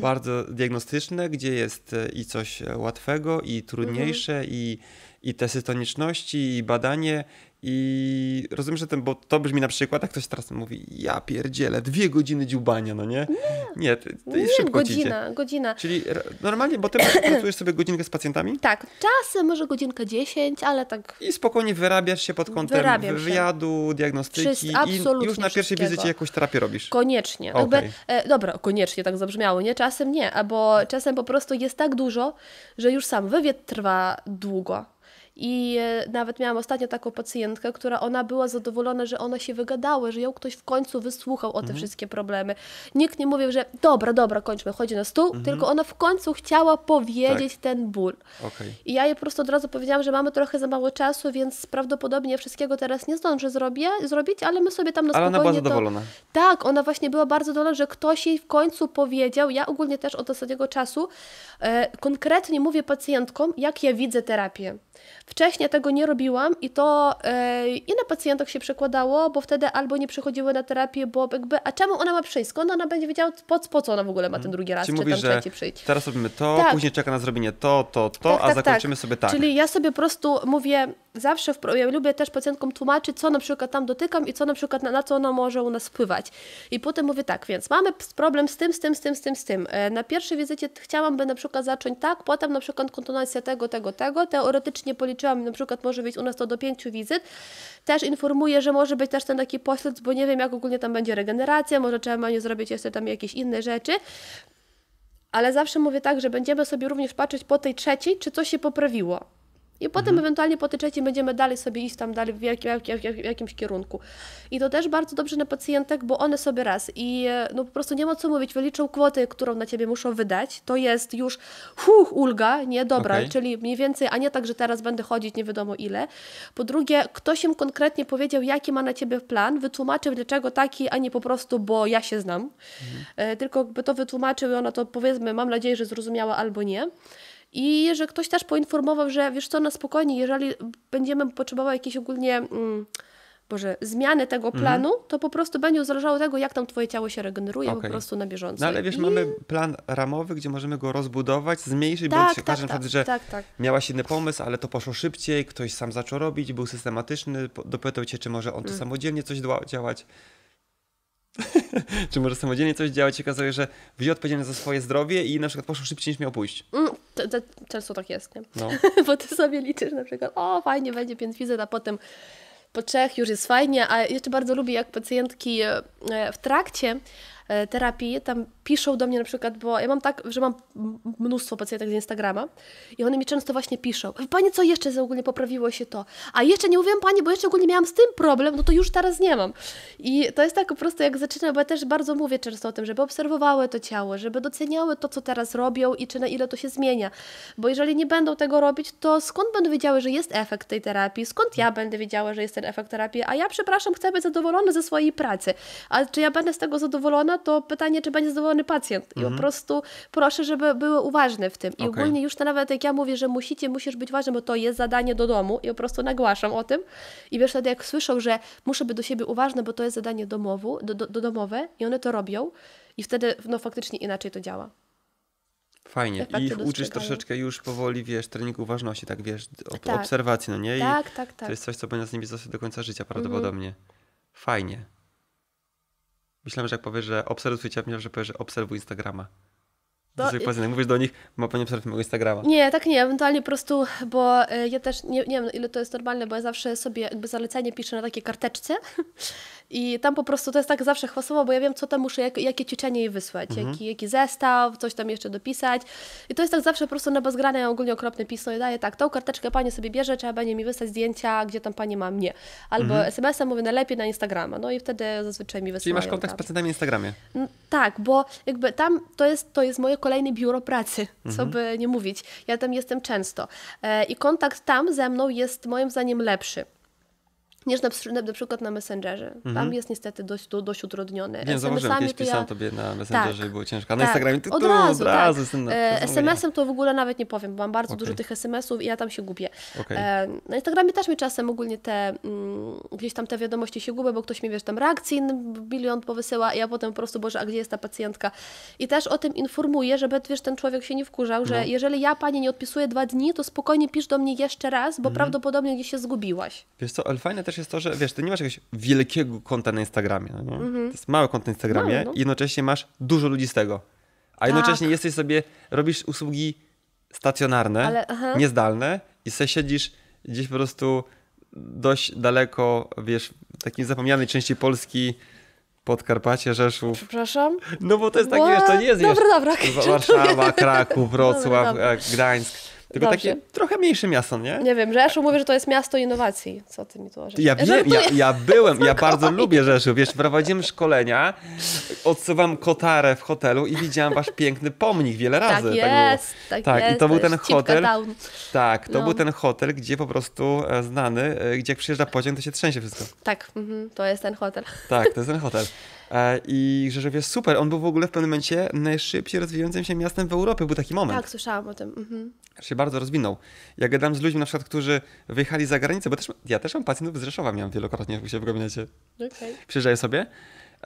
bardzo diagnostyczne, gdzie jest e, i coś e, łatwego, i trudniejsze, mhm. i, i te sytoniczności, i badanie, i rozumiem, że ten, bo to brzmi na przykład, jak ktoś teraz mówi, ja pierdzielę, dwie godziny dziubania, no nie? Nie, nie, ty, nie szybko godzina, godzina. Czyli normalnie, bo ty [coughs] pracujesz sobie godzinkę z pacjentami? Tak, czasem może godzinka dziesięć, ale tak... I spokojnie wyrabiasz się pod kątem Wyrabiam wywiadu, się. diagnostyki Wszyst, i już na pierwszej wizycie jakąś terapię robisz? Koniecznie. Okay. Jakby, e, dobra, koniecznie tak zabrzmiało, nie? Czasem nie, albo czasem po prostu jest tak dużo, że już sam wywiad trwa długo i e, nawet miałam ostatnio taką pacjentkę, która ona była zadowolona, że ona się wygadała, że ją ktoś w końcu wysłuchał o te mhm. wszystkie problemy. Nikt nie mówił, że dobra, dobra, kończmy, chodzi na stół, mhm. tylko ona w końcu chciała powiedzieć tak. ten ból. Okay. I ja jej po prostu od razu powiedziałam, że mamy trochę za mało czasu, więc prawdopodobnie wszystkiego teraz nie zdążę zrobię, zrobić, ale my sobie tam na spokojnie... Ale ona była zadowolona. To... Tak, ona właśnie była bardzo zadowolona, że ktoś jej w końcu powiedział. Ja ogólnie też od ostatniego czasu e, konkretnie mówię pacjentkom, jak ja widzę terapię. Wcześniej tego nie robiłam i to yy, i na pacjentach się przekładało, bo wtedy albo nie przychodziły na terapię, bo jakby, a czemu ona ma przyjść? Skąd ona będzie wiedziała, po, po co ona w ogóle ma ten mm. drugi raz, czy mówi, tam trzeci przyjść? Teraz robimy to, tak. później czeka na zrobienie to, to, to, tak, a tak, tak, zakończymy sobie tak. Czyli ja sobie po prostu mówię, zawsze, w, ja lubię też pacjentkom tłumaczyć, co na przykład tam dotykam i co na przykład na, na co ona może u nas wpływać. I potem mówię tak, więc mamy problem z tym, z tym, z tym, z tym, z tym. E, na pierwszej wizycie chciałam by na przykład zacząć tak, potem na przykład kontynuacja tego, tego, tego, teoretycznie poli policzyłam, na przykład może być u nas to do pięciu wizyt. Też informuję, że może być też ten taki pośledztw, bo nie wiem jak ogólnie tam będzie regeneracja, może trzeba będzie zrobić jeszcze tam jakieś inne rzeczy ale zawsze mówię tak, że będziemy sobie również patrzeć po tej trzeciej, czy coś się poprawiło. I potem mhm. ewentualnie po tej trzeciej będziemy dalej sobie iść tam dalej w, jakim, w jakimś kierunku. I to też bardzo dobrze na pacjentek, bo one sobie raz i no po prostu nie ma co mówić, wyliczą kwotę, którą na ciebie muszą wydać, to jest już ulga, nie, dobra, okay. czyli mniej więcej, a nie tak, że teraz będę chodzić nie wiadomo ile. Po drugie, ktoś im konkretnie powiedział, jaki ma na ciebie plan, wytłumaczył dlaczego taki, a nie po prostu, bo ja się znam. Mhm. E, tylko by to wytłumaczył i ona to powiedzmy, mam nadzieję, że zrozumiała albo nie i że ktoś też poinformował, że wiesz co, na spokojnie, jeżeli będziemy potrzebować jakiejś ogólnie... Mm, Boże, zmiany tego mhm. planu, mm. to po prostu będzie zależało tego, jak tam twoje ciało się regeneruje okay. po prostu na bieżąco. No ale wiesz, I... mamy plan ramowy, gdzie możemy go rozbudować, zmniejszyć, tak, bo tak, się okaże, tak, że tak, tak. miałaś inny pomysł, ale to poszło szybciej, ktoś sam zaczął robić, był systematyczny, dopytał cię, czy może on to mm. samodzielnie coś działać. [laughs] czy może samodzielnie coś działać? I okazuje, że wziął odpowiedzialność za swoje zdrowie i na przykład poszło szybciej niż miał pójść. Mm, to, to często tak jest, nie? No. [laughs] Bo ty sobie liczysz na przykład, o fajnie będzie 5 wizyt, a potem po trzech już jest fajnie, a jeszcze bardzo lubię jak pacjentki e, w trakcie e, terapii tam piszą do mnie na przykład, bo ja mam tak, że mam mnóstwo pacjentek z Instagrama i one mi często właśnie piszą, Pani, co jeszcze za ogólnie poprawiło się to? A jeszcze nie mówiłam Pani, bo jeszcze ogólnie miałam z tym problem, no to już teraz nie mam. I to jest tak po prostu, jak zaczynam, bo ja też bardzo mówię często o tym, żeby obserwowały to ciało, żeby doceniały to, co teraz robią i czy na ile to się zmienia. Bo jeżeli nie będą tego robić, to skąd będą wiedziały, że jest efekt tej terapii? Skąd ja będę wiedziała, że jest ten efekt terapii? A ja, przepraszam, chcę być zadowolona ze swojej pracy. A czy ja będę z tego zadowolona, to pytanie, czy będzie zadowolona pacjent. I po mhm. prostu proszę, żeby były uważne w tym. I okay. ogólnie już to nawet jak ja mówię, że musicie, musisz być uważny, bo to jest zadanie do domu i po prostu nagłaszam o tym. I wiesz, wtedy jak słyszą, że muszę być do siebie uważny, bo to jest zadanie domowu, do, do, do domowe i one to robią i wtedy no faktycznie inaczej to działa. Fajnie. I ich uczysz troszeczkę już powoli, wiesz, treningu uważności, tak wiesz, tak. obserwacji, no nie? I tak, tak, tak. To jest coś, co będzie z nimi zostać do końca życia mhm. prawdopodobnie. Mhm. Fajnie. Myślałem, że jak powiesz, że obserwuj Twitcha, że powiesz, że obserwuj Instagrama. To... Jak mówisz do nich, ma pani obserwować mojego Instagrama. Nie, tak nie, ewentualnie po prostu, bo y, ja też nie, nie wiem ile to jest normalne, bo ja zawsze sobie jakby zalecenie piszę na takiej karteczce [laughs] I tam po prostu to jest tak zawsze chwasowo, bo ja wiem, co tam muszę, jak, jakie ćwiczenie jej wysłać, mhm. jaki, jaki zestaw, coś tam jeszcze dopisać. I to jest tak zawsze po prostu na bezgrane, ja ogólnie okropne pismo i daję tak, tą karteczkę pani sobie bierze, trzeba będzie mi wysłać zdjęcia, gdzie tam pani ma mnie. Albo mhm. SMS-em mówię najlepiej na Instagrama, no i wtedy zazwyczaj mi wysyłają. Czyli masz kontakt tak. z pacjentami na Instagramie. No, tak, bo jakby tam to jest, to jest moje kolejne biuro pracy, mhm. co by nie mówić. Ja tam jestem często. E, I kontakt tam ze mną jest moim zdaniem lepszy niż na, na, przykład na Messengerze. Tam mhm. jest niestety dość, do, dość utrudniony. Nie zauważyłem, kiedyś pisałam ja... tobie na Messengerze tak, i było ciężko. A na tak, Instagramie ty, od tu, razu, od razu. Tak. SMS-em e, to w ogóle nawet nie powiem, bo mam bardzo okay. dużo tych SMS-ów i ja tam się gubię. Okay. E, na Instagramie też mi czasem ogólnie te, mm, gdzieś tam te wiadomości się gubię, bo ktoś mi, wiesz, tam reakcji bilion powysyła i ja potem po prostu, Boże, a gdzie jest ta pacjentka? I też o tym informuję, żeby, wiesz, ten człowiek się nie wkurzał, że no. jeżeli ja Pani nie odpisuję dwa dni, to spokojnie pisz do mnie jeszcze raz, bo mhm. prawdopodobnie gdzieś się zgubiłaś. Wiesz co, ale fajne też też jest to, że wiesz, ty nie masz jakiegoś wielkiego konta na Instagramie. No mhm. To jest mały konto na Instagramie no, no. i jednocześnie masz dużo ludzi z tego. A tak. jednocześnie tak. jesteś sobie, robisz usługi stacjonarne, Ale, niezdalne i sobie siedzisz gdzieś po prostu dość daleko, wiesz, w takiej zapomnianej części Polski, Podkarpacie, Rzeszów. Przepraszam? No bo to jest takie, wiesz, to nie jest, Dobra, wiesz, dobra. [laughs] Warszawa, Kraków, Wrocław, dobra, dobra. E, Gdańsk tylko Dobrze. takie trochę mniejsze miasto, nie? Nie wiem, Rzeszów mówi, że to jest miasto innowacji. Co ty mi tu Ja wiem, ja, ja, byłem, ja [laughs] bardzo lubię Rzeszów. Wiesz, prowadziłem szkolenia, odsuwam kotarę w hotelu i widziałem wasz piękny pomnik wiele tak razy. Tak jest, tak, tak, tak. Jest, I to był ten hotel. Tak, to no. był ten hotel, gdzie po prostu e, znany, e, gdzie jak przyjeżdża pociąg, to się trzęsie wszystko. Tak, mhm, to jest ten hotel. Tak, to [laughs] jest ten hotel. E, I Rzeszów jest super. On był w ogóle w pewnym momencie najszybciej rozwijającym się miastem w Europie. Był taki moment. Tak, słyszałam o tym. Mhm. Się bardzo rozwinął. Ja gadam z ludźmi na przykład, którzy wyjechali za granicę, bo też, ja też mam pacjentów z Rzeszowa, miałem wielokrotnie u się w gabinecie. Okay. sobie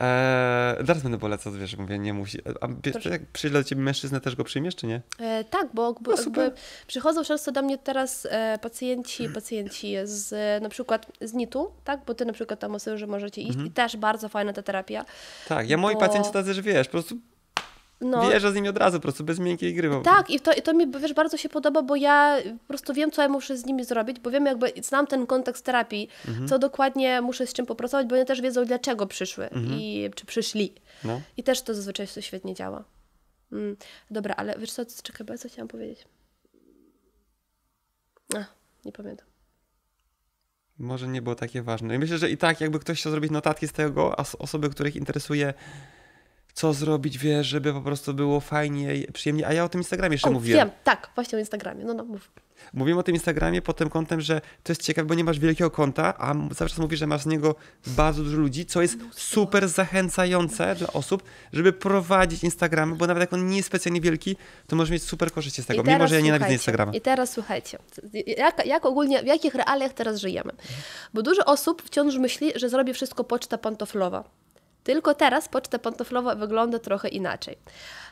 Eee, zaraz będę polecał, wiesz, mówię, nie musi. A wiesz, jak przyjdzie do ciebie mężczyzna, też go przyjmiesz, czy nie? E, tak, bo jakby, no jakby przychodzą często do mnie teraz e, pacjenci, pacjenci z na przykład z nitu tak? Bo ty na przykład tam osoby, że możecie iść mm -hmm. i też bardzo fajna ta terapia. Tak, ja bo... moi pacjenci to też wiesz, po prostu no. Wierzę z nimi od razu, po prostu bez miękkiej gry. Tak, i to, i to mi wiesz, bardzo się podoba, bo ja po prostu wiem, co ja muszę z nimi zrobić, bo wiem, jakby znam ten kontekst terapii, mhm. co dokładnie muszę z czym popracować, bo oni też wiedzą, dlaczego przyszły mhm. i czy przyszli. No. I też to zazwyczaj to świetnie działa. Mm. Dobra, ale wiesz co, czekaj, bo ja co chciałam powiedzieć. A, nie pamiętam. Może nie było takie ważne. I myślę, że i tak, jakby ktoś chciał zrobić notatki z tego, a osoby, których interesuje co zrobić, wiesz, żeby po prostu było fajnie, przyjemnie. A ja o tym Instagramie jeszcze o, mówiłem. Wiem, tak, właśnie o Instagramie. No, no, mów. Mówimy o tym Instagramie pod tym kątem, że to jest ciekawe, bo nie masz wielkiego konta, a cały czas mówisz, że masz z niego bardzo dużo ludzi, co jest super zachęcające dla osób, żeby prowadzić Instagramy, bo nawet jak on nie jest specjalnie wielki, to możesz mieć super korzyści z tego, mimo że ja nienawidzę Instagrama. I teraz słuchajcie, jak, jak ogólnie, w jakich realiach teraz żyjemy? Bo dużo osób wciąż myśli, że zrobi wszystko poczta pantoflowa tylko teraz poczta pantoflowa wygląda trochę inaczej.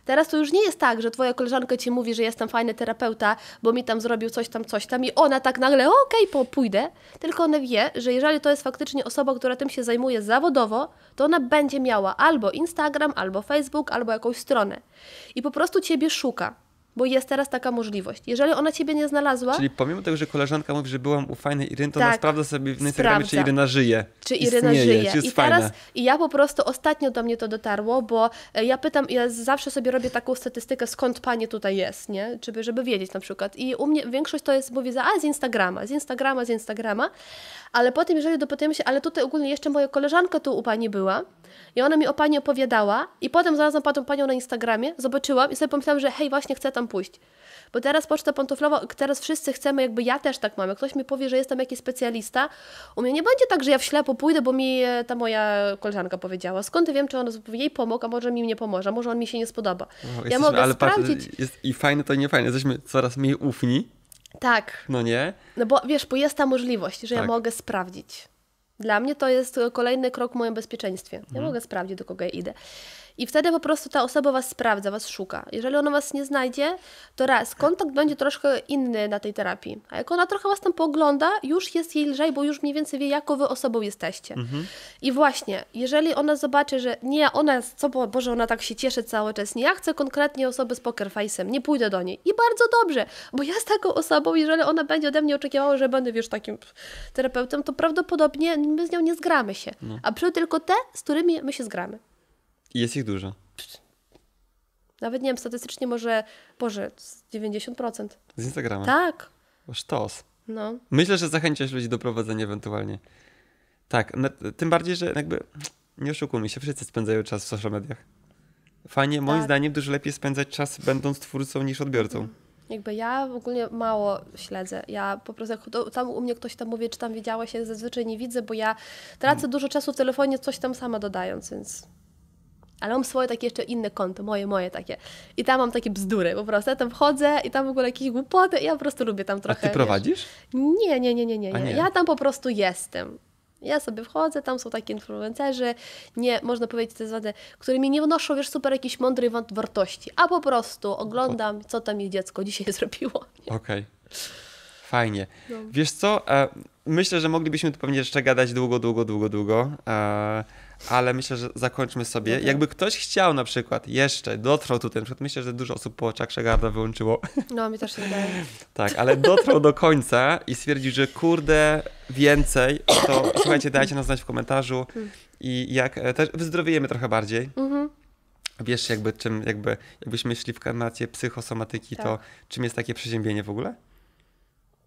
Teraz to już nie jest tak, że twoja koleżanka ci mówi, że jestem fajny terapeuta, bo mi tam zrobił coś tam, coś tam i ona tak nagle, okej, okay, pójdę. Tylko ona wie, że jeżeli to jest faktycznie osoba, która tym się zajmuje zawodowo, to ona będzie miała albo Instagram, albo Facebook, albo jakąś stronę. I po prostu ciebie szuka bo jest teraz taka możliwość. Jeżeli ona ciebie nie znalazła. Czyli pomimo tego, że koleżanka mówi, że byłam u fajnej Iryn, to tak, ona sprawdza sobie w Instagramie, sprawdza. czy Iryna żyje. Czy Iryna istnieje, żyje. Czy jest I fajna. teraz i ja po prostu ostatnio do mnie to dotarło, bo e, ja pytam, ja zawsze sobie robię taką statystykę, skąd pani tutaj jest, nie? Żeby, żeby wiedzieć na przykład. I u mnie większość to jest, mówi za, a z Instagrama, z Instagrama, z Instagrama. Ale potem, jeżeli dopytujemy się, ale tutaj ogólnie jeszcze moja koleżanka tu u pani była, i ona mi o pani opowiadała i potem znalazłam tą panią na Instagramie, zobaczyłam i sobie pomyślałam, że hej, właśnie chcę tam pójść. Bo teraz poczta pantoflowa, teraz wszyscy chcemy, jakby ja też tak mam. Jak ktoś mi powie, że jestem jakiś specjalista, u mnie nie będzie tak, że ja w ślepo pójdę, bo mi e, ta moja koleżanka powiedziała. Skąd wiem, czy on jej pomógł, a może mi nie pomoże, może on mi się nie spodoba. O, no, ja mogę ale sprawdzić. Patrz, jest I fajne to i fajne, jesteśmy coraz mniej ufni. Tak. No nie? No bo wiesz, bo jest ta możliwość, że tak. ja mogę sprawdzić. Dla mnie to jest kolejny krok w moim bezpieczeństwie. Ja mhm. mogę sprawdzić, do kogo ja idę. I wtedy po prostu ta osoba Was sprawdza, Was szuka. Jeżeli ona Was nie znajdzie, to raz, kontakt będzie troszkę inny na tej terapii. A jak ona trochę Was tam pogląda, już jest jej lżej, bo już mniej więcej wie, jaką Wy osobą jesteście. Mhm. I właśnie, jeżeli ona zobaczy, że nie, ona, co Boże, ona tak się cieszy cały czas, nie, ja chcę konkretnie osoby z poker nie pójdę do niej. I bardzo dobrze, bo ja z taką osobą, jeżeli ona będzie ode mnie oczekiwała, że będę, wiesz, takim terapeutem, to prawdopodobnie my z nią nie zgramy się. No. A przyjdą tylko te, z którymi my się zgramy. Jest ich dużo. Nawet nie wiem, statystycznie może, Boże, 90%. Z Instagrama? Tak. Sztos. No. Myślę, że zachęcisz ludzi do prowadzenia ewentualnie. Tak, tym bardziej, że jakby, nie oszukujmy się, wszyscy spędzają czas w social mediach. Fajnie, moim tak. zdaniem, dużo lepiej spędzać czas będąc twórcą niż odbiorcą. Mhm. Jakby ja ogólnie mało śledzę. Ja po prostu, jak to, tam u mnie ktoś tam mówi, czy tam wiedziałeś, ja zazwyczaj nie widzę, bo ja tracę hmm. dużo czasu w telefonie, coś tam sama dodając, więc ale mam swoje takie jeszcze inne konto, moje, moje takie. I tam mam takie bzdury po prostu. Ja tam wchodzę i tam w ogóle jakieś głupoty. Ja po prostu lubię tam trochę. A ty prowadzisz? Nie, nie, nie, nie, nie, nie. Ja tam po prostu jestem. Ja sobie wchodzę, tam są takie influencerzy, nie, można powiedzieć, te zwady, którymi nie wnoszą, wiesz, super jakiejś mądrej wartości, a po prostu no oglądam, co tam ich dziecko dzisiaj [laughs] zrobiło. Okej, okay. fajnie. No. Wiesz co, e, myślę, że moglibyśmy tu pewnie jeszcze gadać długo, długo, długo, długo. E, ale myślę, że zakończmy sobie. Okay. Jakby ktoś chciał na przykład jeszcze, dotrął tutaj, na przykład myślę, że dużo osób po oczach garda wyłączyło. No, mi też się wydaje. [laughs] Tak, ale dotrął do końca i stwierdził, że kurde, więcej, to [coughs] słuchajcie, dajcie nam znać w komentarzu hmm. i jak, e, też wyzdrowiejemy trochę bardziej. Mhm wiesz jakby czym, jakby, jakbyśmy szli w temacie psychosomatyki, tak. to czym jest takie przeziębienie w ogóle?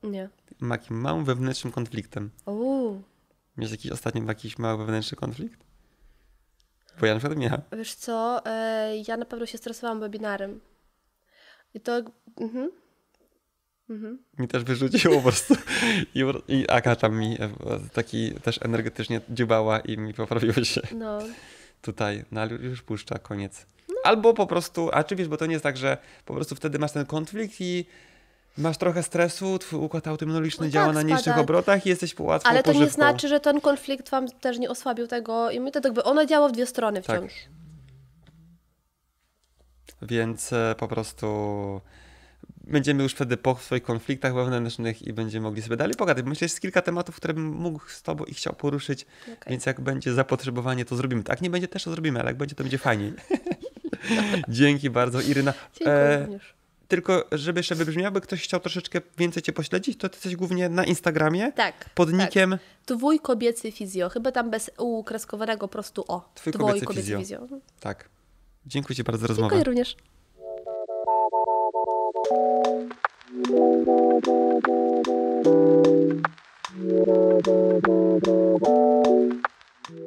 Nie. Takim małym wewnętrznym konfliktem. Uuu. Miałeś jakiś ostatnio jakiś mały wewnętrzny konflikt? Bo ja na przykład nie. Wiesz co, e, ja na pewno się stresowałam webinarem. I to... Mhm. Mhm. Mi też wyrzuciło po prostu. [laughs] I, I Aga tam mi e, taki też energetycznie dziubała i mi poprawiło się. No. Tutaj, no ale już puszcza, koniec. No. Albo po prostu, a czy wiesz, bo to nie jest tak, że po prostu wtedy masz ten konflikt i Masz trochę stresu, twój układ autonomiczny no działa tak, na niższych spada. obrotach i jesteś łatwo Ale to pożywką. nie znaczy, że ten konflikt wam też nie osłabił tego I my to jakby ono działa w dwie strony tak. wciąż. Tak. Więc e, po prostu będziemy już wtedy po swoich konfliktach wewnętrznych i będziemy mogli sobie dalej pogadać. Myślę, że jest kilka tematów, które bym mógł z tobą i chciał poruszyć, okay. więc jak będzie zapotrzebowanie, to zrobimy. Tak, nie będzie też, to zrobimy, ale jak będzie, to będzie fajniej. [laughs] Dzięki bardzo, Iryna. Dziękuję e, również tylko żeby jeszcze wybrzmiało, by ktoś chciał troszeczkę więcej cię pośledzić, to ty jesteś głównie na Instagramie. Tak. Pod nikiem. Tak. Twój kobiecy fizjo. Chyba tam bez u kreskowanego po prostu o. Twój, Twój kobiecy, kobiecy fizjo. fizjo. No. Tak. Dziękuję ci bardzo za rozmowę. Dziękuję również.